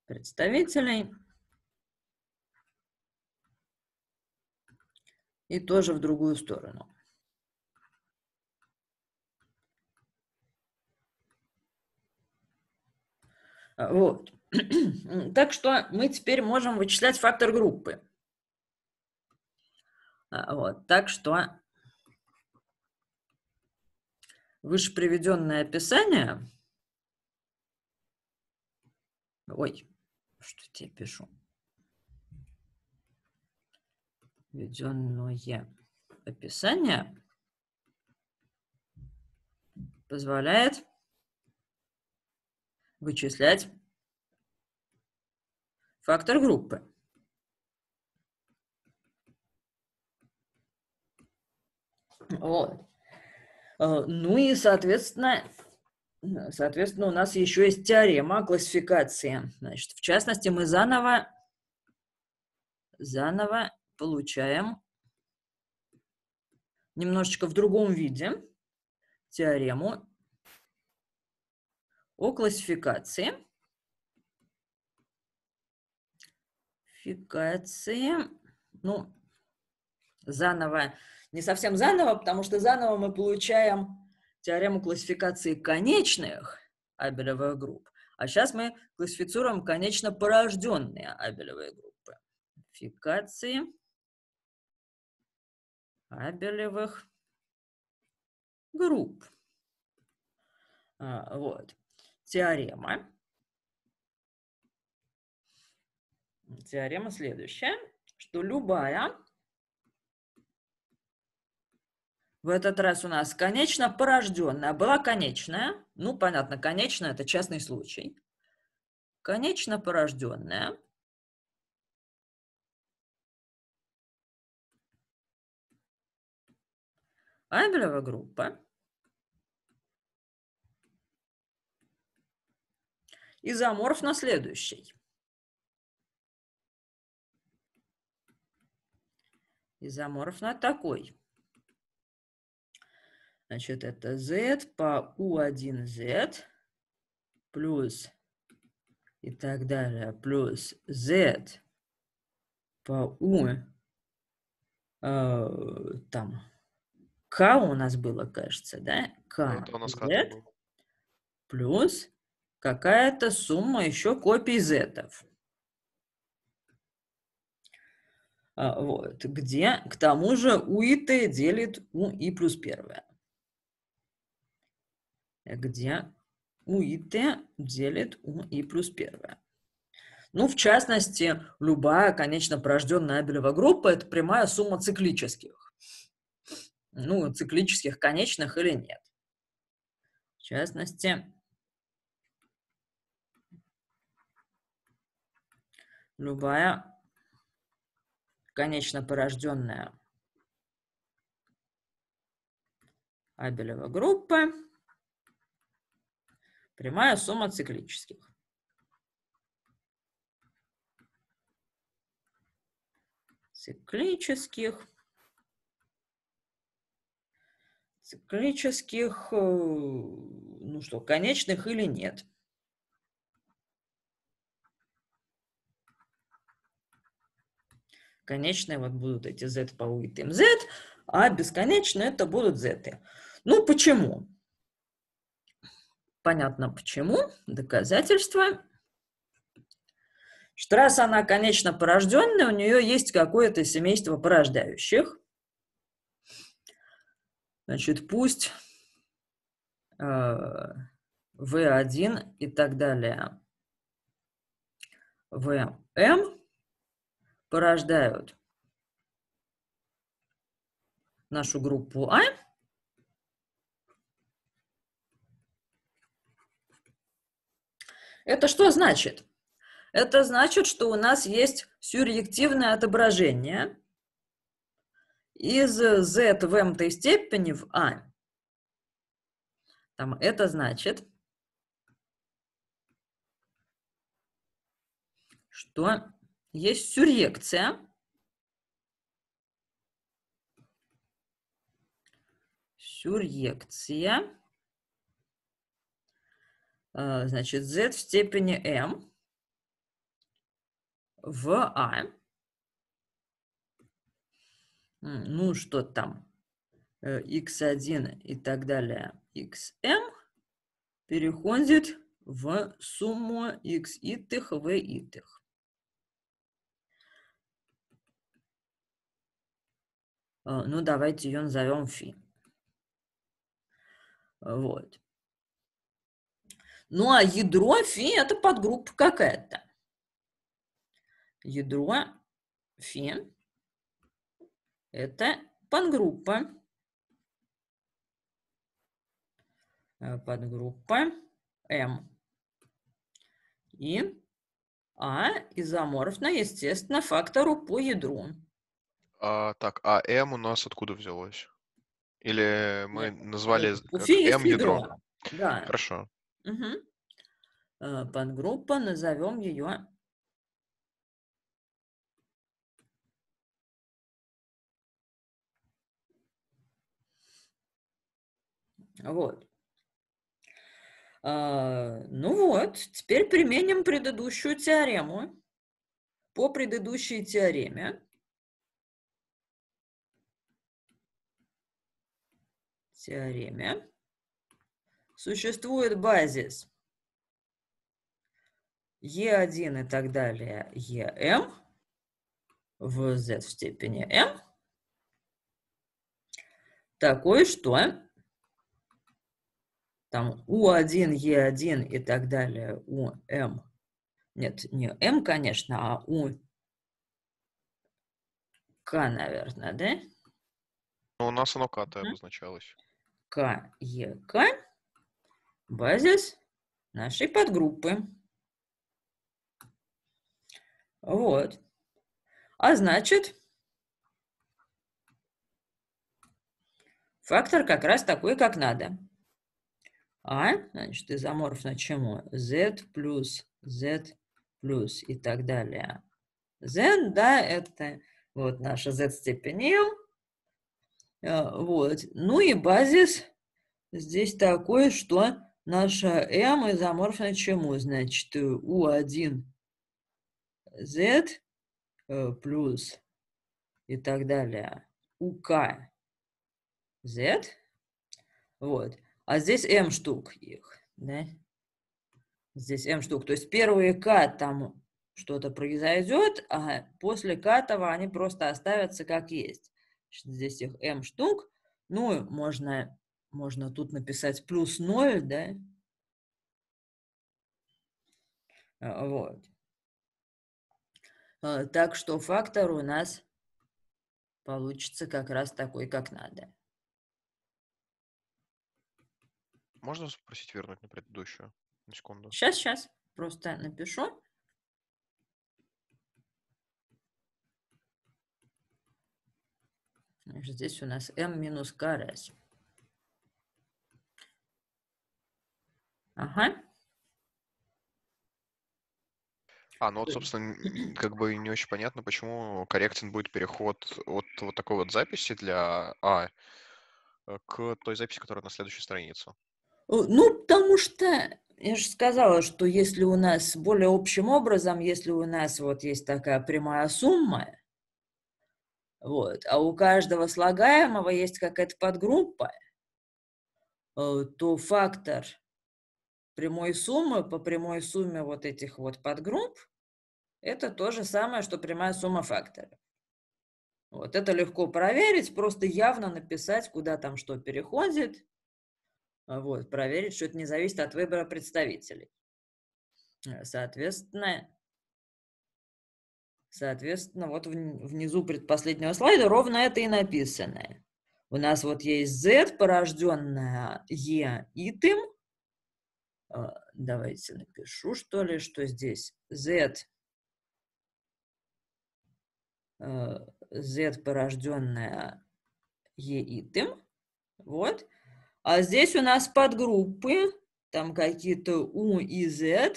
представителей. И тоже в другую сторону. А, вот так что мы теперь можем вычислять фактор группы. А, вот, так что выше приведенное описание. Ой, что я пишу? Введенное описание позволяет вычислять Фактор группы. Вот. Э, ну и, соответственно, соответственно, у нас еще есть теорема о классификации. Значит, в частности, мы заново, заново получаем немножечко в другом виде теорему о классификации. модификации. Ну, заново, не совсем заново, потому что заново мы получаем теорему классификации конечных абелевых групп. А сейчас мы классифицируем конечно порожденные абелевые группы. Модификации абелевых групп. А, вот. Теорема Теорема следующая, что любая, в этот раз у нас конечно порожденная, была конечная, ну понятно, конечная это частный случай, конечно порожденная, Абелева группа изоморф на следующий. Изоморф на такой. Значит, это z по u1z плюс и так далее, плюс z по u, э, там, k у нас было, кажется, да? k, z плюс какая-то сумма еще копий z. -ов. А, вот, где, к тому же, УИТ делит и плюс первое. Где УИТ делит и плюс первое. Ну, в частности, любая, конечно, порожденная Абелева группа – это прямая сумма циклических. Ну, циклических конечных или нет. В частности, любая конечно порожденная Абелева группа, прямая сумма циклических. Циклических. Циклических, э, ну что, конечных или нет. Конечные вот будут эти z по им z, а бесконечные это будут z. Ну почему? Понятно почему. Доказательство. Что раз она конечно порожденная, у нее есть какое-то семейство порождающих. Значит, пусть э, V1 и так далее. ВМ порождают нашу группу А. Это что значит? Это значит, что у нас есть сюръективное отображение из z в m степени в а. Там это значит, что есть сюррекция. Сюррекция. Э, значит, z в степени m в а. Ну, что там? x1 э, и так далее. xm эм переходит в сумму x в v итых. Э, ну, давайте ее назовем Фи. Вот. Ну, а ядро Фи – это подгруппа какая-то. Ядро Фи – это подгруппа. Э, подгруппа М. И А изоморфно, естественно, фактору по ядру. А, так, а М у нас откуда взялось? Или мы Нет. назвали э, М ядро? Да. Хорошо. Угу. Подгруппа, назовем ее Вот. А, ну вот, теперь применим предыдущую теорему. По предыдущей теореме теореме существует базис Е1 и так далее ЕМ эм, в Z в степени М эм, такой, что там U1, е 1 и так далее, UM. Нет, не М, конечно, а У К, наверное, да? Ну, у нас оно К-то обозначалось. КЕК – базис нашей подгруппы. Вот. А значит, фактор как раз такой, как надо. А, значит, изоморф на чему? Z плюс, Z плюс и так далее. Z, да, это вот наша Z степень L – Э, вот. Ну и базис здесь такой, что наша М изоморфна чему? Значит, У1Z э, плюс и так далее. УК Вот. А здесь М штук их. Да? Здесь М штук. То есть первые К там что-то произойдет, а после этого они просто оставятся как есть здесь их m штук, ну, можно, можно тут написать плюс 0, да, а, вот. А, так что фактор у нас получится как раз такой, как надо. Можно спросить вернуть на предыдущую? На секунду. Сейчас, сейчас. Просто напишу. Значит, здесь у нас m минус k раз. Ага. А, ну вот, собственно, как бы не очень понятно, почему корректен будет переход от вот такой вот записи для А э, к той записи, которая на следующей странице. Ну, потому что я же сказала, что если у нас более общим образом, если у нас вот есть такая прямая сумма, вот. А у каждого слагаемого есть какая-то подгруппа, э, то фактор прямой суммы по прямой сумме вот этих вот подгрупп это то же самое, что прямая сумма факторов. Вот это легко проверить, просто явно написать, куда там что переходит. А вот, проверить, что это не зависит от выбора представителей. Э, соответственно, Соответственно, вот внизу предпоследнего слайда ровно это и написанное. У нас вот есть z, порожденная e итым. А, давайте напишу, что ли, что здесь z, а, z порожденная e итым. Вот. А здесь у нас подгруппы, там какие-то u и z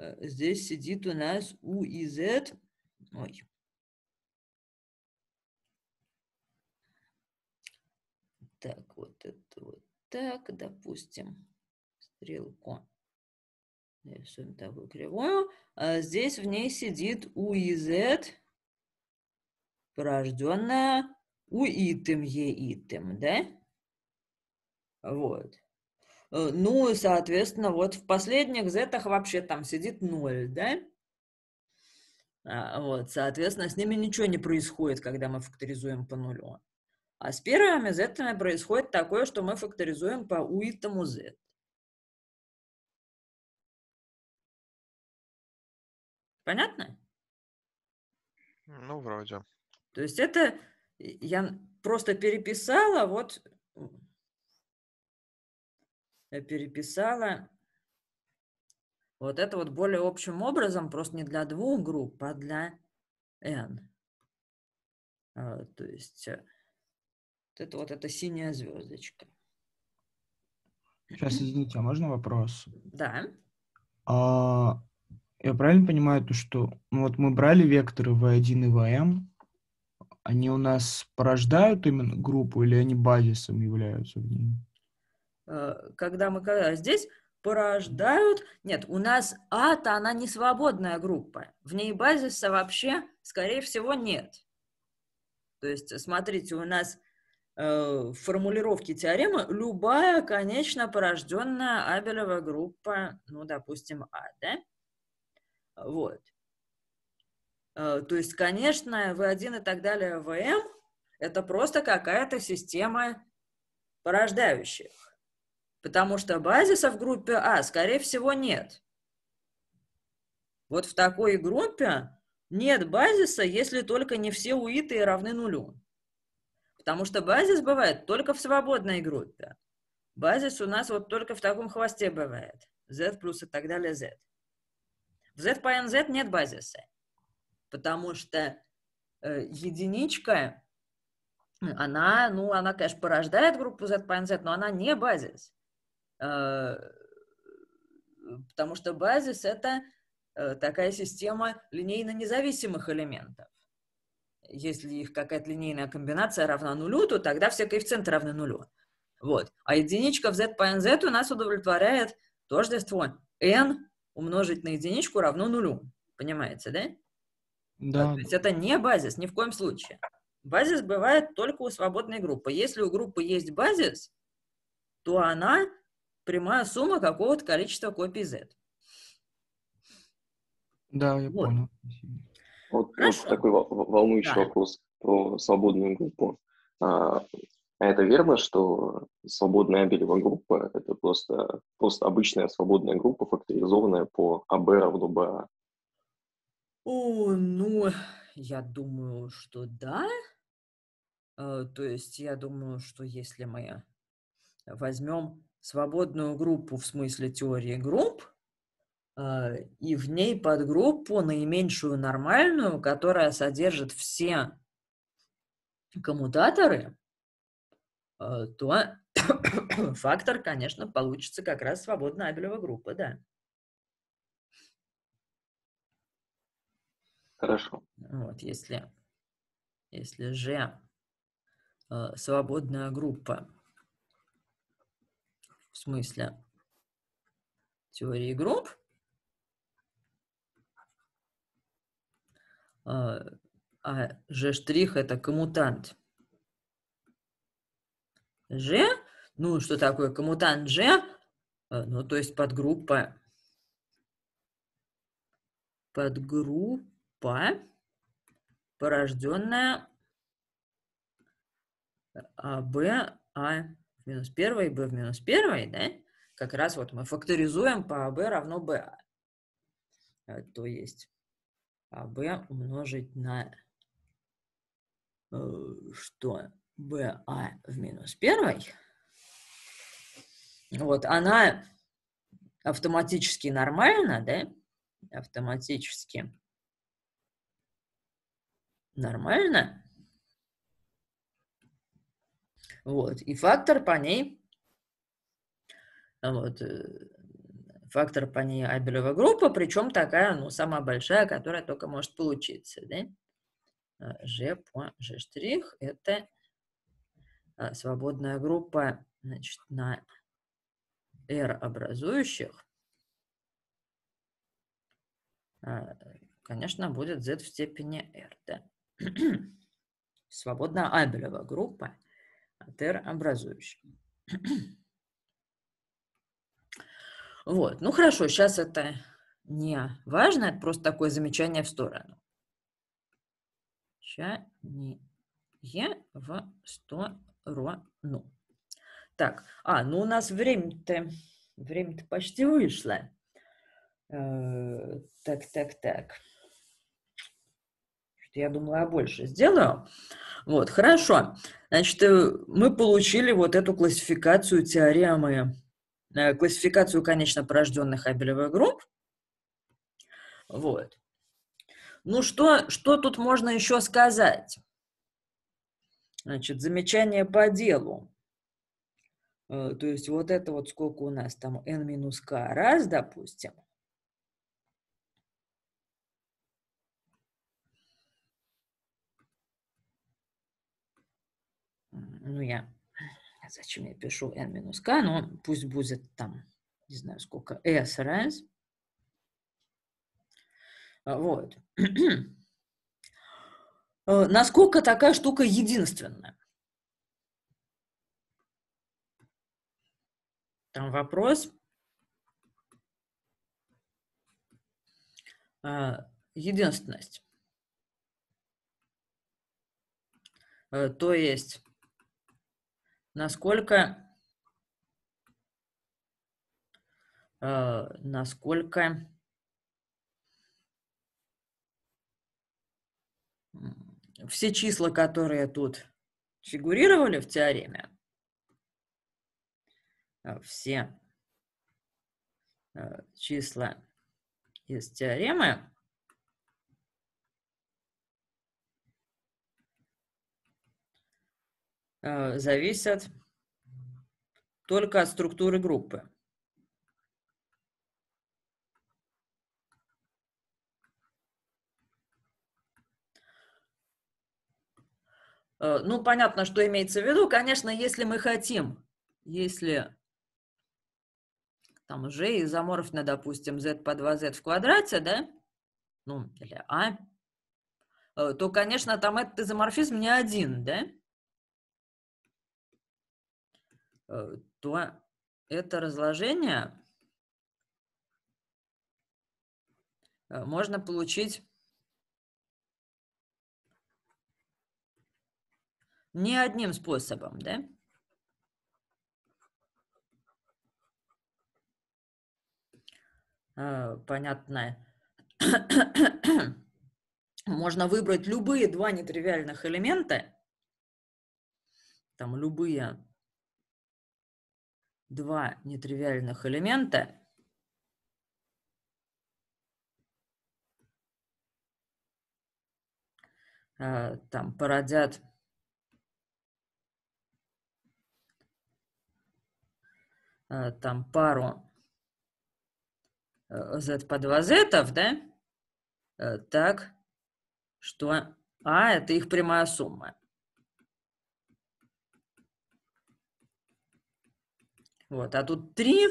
Э, здесь сидит у нас U и Z. Ой. Так, вот это вот так, допустим, стрелку рисуем такую кривую. А здесь в ней сидит U и Z, порожденная U итым, E итым, да? Вот. Э, ну и, соответственно, вот в последних зетах вообще там сидит ноль, да? А, вот, соответственно, с ними ничего не происходит, когда мы факторизуем по нулю. А с первыми зетами происходит такое, что мы факторизуем по уитому z. Понятно? Ну, вроде. То есть это э, я просто переписала вот Э, переписала вот это вот более общим образом, просто не для двух групп, а для n. А, то есть э, вот это вот эта синяя звездочка. Сейчас, извините, а можно вопрос? Да. А, я правильно понимаю то, что ну, вот мы брали векторы v1 и vm, они у нас порождают именно группу или они базисом являются в ней? Э, когда мы... Когда... А здесь порождают... Нет, у нас ата, она не свободная группа. В ней базиса вообще, скорее всего, нет. То есть, смотрите, у нас э, в формулировке теоремы любая конечно порожденная Абелева группа, ну, допустим, А, да? Вот. Э, то есть, конечно, В1 и так далее, ВМ – это просто какая-то система порождающих потому что базиса в группе А, скорее всего, нет. Вот в такой группе нет базиса, если только не все уиты равны нулю. Потому что базис бывает только в свободной группе. Базис у нас вот только в таком хвосте бывает. Z плюс и так далее Z. В Z по NZ нет базиса. Потому что э, единичка, она, ну, она, конечно, порождает группу Z по NZ, но она не базис. Э, потому что базис — это э, такая система линейно независимых элементов. Если их какая-то линейная комбинация равна нулю, то тогда все коэффициенты равны нулю. Вот. А единичка в z по nz у нас удовлетворяет тождество n умножить на единичку равно нулю. Понимаете, да? Да. То есть это не базис, ни в коем случае. Базис бывает только у свободной группы. Если у группы есть базис, то она прямая сумма какого-то количества копий Z. Да, я вот. понял. Вот, вот такой волнующий да. вопрос про свободную группу. А, это верно, что свободная Абелева группа — это просто, просто обычная свободная группа, факторизованная по АБ равно БА? О, ну, я думаю, что да. Э, то есть я думаю, что если мы возьмем свободную группу в смысле теории групп а, и в ней подгруппу наименьшую нормальную, которая содержит все коммутаторы, а, то *coughs* фактор, конечно, получится как раз свободная Абелева группа, да. Хорошо. Вот, если, если же а, свободная группа в смысле теории групп, а G' а это коммутант. G, ну что такое коммутант G? А, ну то есть подгруппа, подгруппа, порожденная АБ, А, а минус 1, b в минус 1, да, как раз вот мы факторизуем по b равно b. А то есть а b умножить на э, что? ba а в минус 1. Вот она автоматически нормально, да? Автоматически нормально. Вот. И фактор по ней, вот, э, фактор по ней Абелева группа, причем такая, ну, самая большая, которая только может получиться, да? G а, по G' штрих – это а, свободная группа, значит, на R образующих, а, конечно, будет Z в степени R, да? *clears throat* Свободная Абелева группа – терообразующим. Вот, ну хорошо, сейчас это не важно, это просто такое замечание в сторону. Замечание в сторону. Так, а, ну у нас время-то время-то почти вышло. Э, так, так, так я думала, я больше сделаю. Вот, хорошо. Значит, э, мы получили вот эту классификацию теоремы, э, классификацию конечно порожденных Абелевых групп. Вот. Ну, что, что тут можно еще сказать? Значит, замечание по делу. Э, то есть вот это вот сколько у нас там n минус k раз, допустим – ну я, а зачем я пишу n минус k, но ну, пусть будет там, не знаю сколько, s раз. А, вот. *clears throat* Э, насколько такая штука единственная? Там вопрос. А, единственность. Э, то есть насколько, э, насколько все числа, которые тут фигурировали в теореме, э, все э, числа из теоремы Э, зависят только от структуры группы. Э, ну, понятно, что имеется в виду. Конечно, если мы хотим, если там g изоморфно, допустим, z по 2z в квадрате, да, ну, или а, э, то, конечно, там этот изоморфизм не один, да, Э, то это разложение можно получить не одним способом, да? Э, понятно. *coughs* Можно выбрать любые два нетривиальных элемента, там любые два нетривиальных элемента. А, там породят а, там пару z по 2 z, да, а, так что а это их прямая сумма. Вот. А тут три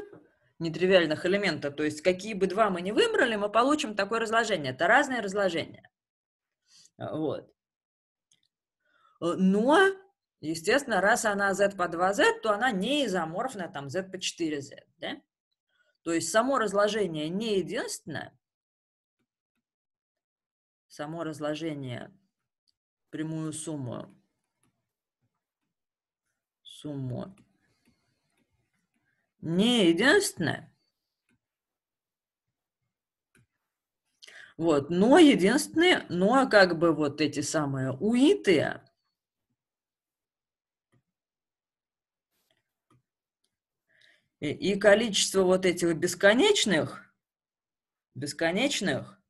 нетривиальных элемента, то есть какие бы два мы не выбрали, мы получим такое разложение. Это разные разложения. А, вот. Э, но, естественно, раз она z по 2z, то она не изоморфна там z по 4z. Да? То есть само разложение не единственное. Само разложение прямую сумму сумму не единственное. Вот, но единственное, но как бы вот эти самые уитые и, и количество вот этих бесконечных, бесконечных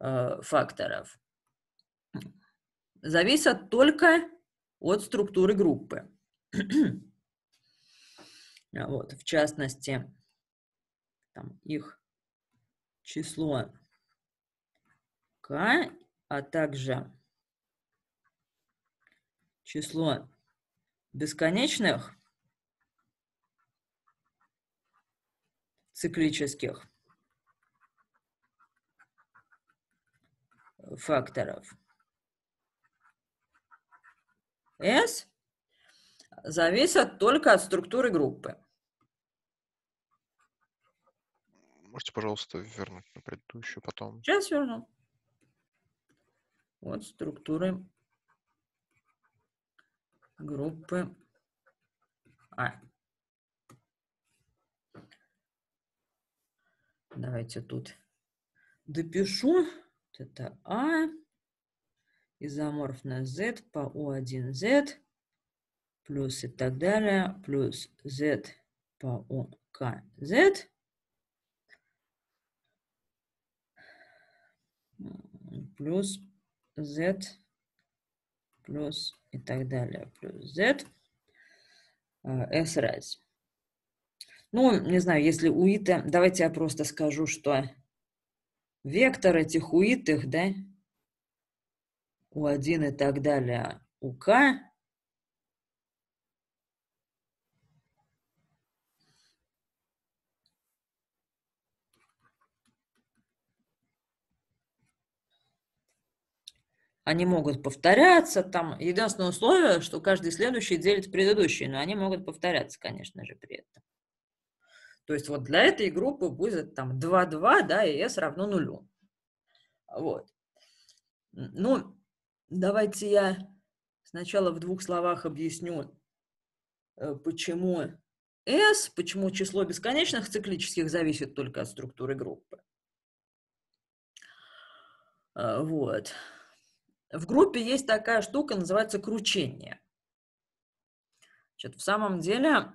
э, факторов зависят только от структуры группы. *clears throat* Э, вот, в частности, там их число k, а также число бесконечных циклических факторов. S зависят только от структуры группы. Можете, пожалуйста, вернуть на предыдущую потом? Сейчас верну. Вот структуры группы А. Давайте тут допишу. Вот это А, изоморф Z по O1Z плюс и так далее, плюс z по у к z. Плюс z, плюс и так далее, плюс z, а, s раз. Ну, не знаю, если уита, давайте я просто скажу, что вектор этих уитых, да, у1 и так далее, у k они могут повторяться там. Единственное условие, что каждый следующий делит предыдущий, но они могут повторяться, конечно же, при этом. То есть вот для этой группы будет там 2,2, да, и s равно нулю. Вот. Ну, давайте я сначала в двух словах объясню, э, почему s, почему число бесконечных циклических зависит только от структуры группы. Э, вот. В группе есть такая штука, называется кручение. Значит, в самом деле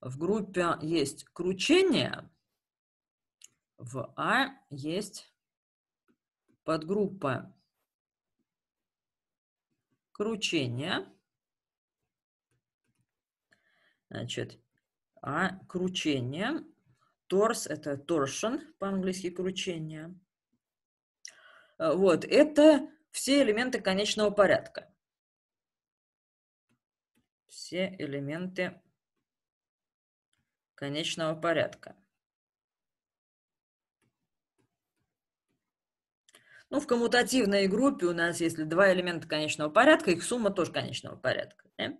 в группе есть кручение, в А есть подгруппа кручения. Значит, А кручение Торс – это torsion, по-английски кручение. Э, вот, это все элементы конечного порядка. Все элементы конечного порядка. Ну, в коммутативной группе у нас, если два элемента конечного порядка, их сумма тоже конечного порядка. Да?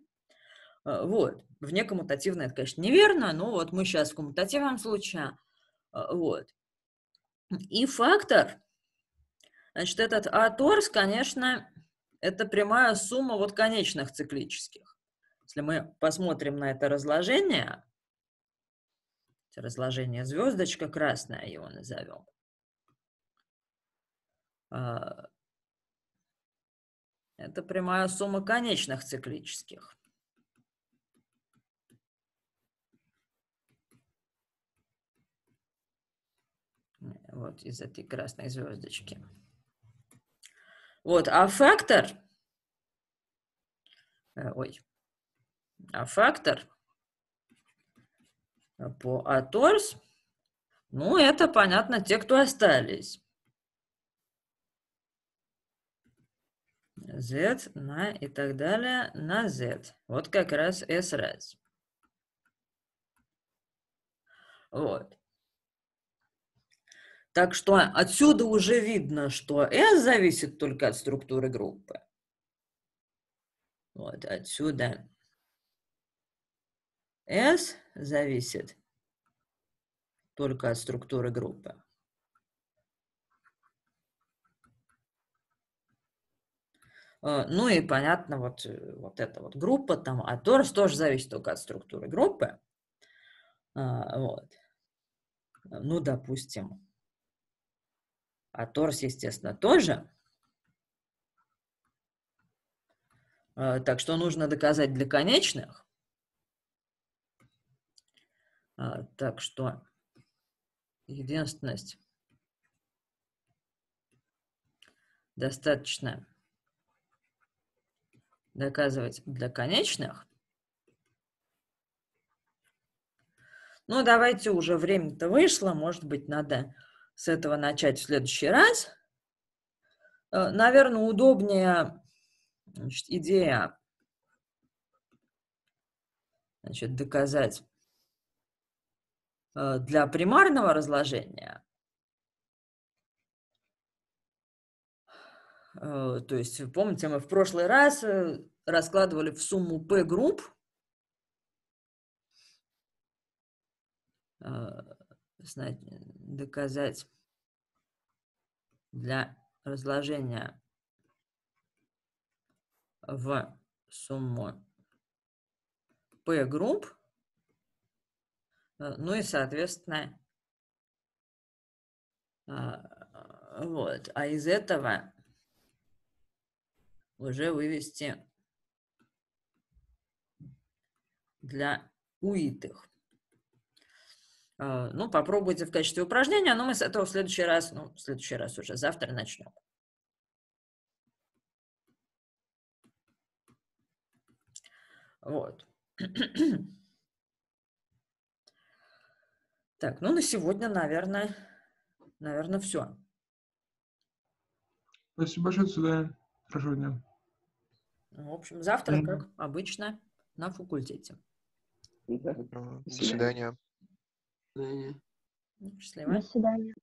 Э, вот. Вне коммутативное, это, конечно, неверно, но вот мы сейчас в коммутативном случае. Э, вот. И фактор, значит, этот аторс, конечно, это прямая сумма вот конечных циклических. Если мы посмотрим на это разложение, разложение звездочка красная его назовем, э, это прямая сумма конечных циклических. вот из этой красной звездочки. Вот, а фактор, э, ой, а фактор по аторс, ну, это, понятно, те, кто остались. Z на и так далее на Z. Вот как раз S раз. Вот. Так что отсюда уже видно, что S зависит только от структуры группы. Вот отсюда S зависит только от структуры группы. Э, ну и понятно, вот, э, вот эта вот группа, там Аторс тоже зависит только от структуры группы. А, вот. Ну, допустим, а торс, естественно, тоже. А, так что нужно доказать для конечных. А, так что единственность достаточно доказывать для конечных. Ну, давайте уже время-то вышло, может быть, надо с этого начать в следующий раз. Э, Наверное, удобнее значит, идея значит, доказать э, для примарного разложения. Э, то есть, помните, мы в прошлый раз раскладывали в сумму P групп Э, доказать для разложения в сумму P групп, э, ну и, соответственно, э, вот, а из этого уже вывести для уитых. Э, ну, попробуйте в качестве упражнения, но мы с этого в следующий раз, ну, в следующий раз уже завтра начнем. Вот. *clears throat* Так, ну на сегодня, наверное, наверное, все. Спасибо большое, до свидания. Хорошего дня. Ну, в общем, завтра, как обычно, на факультете. До свидания свидания. Счастливо. До свидания.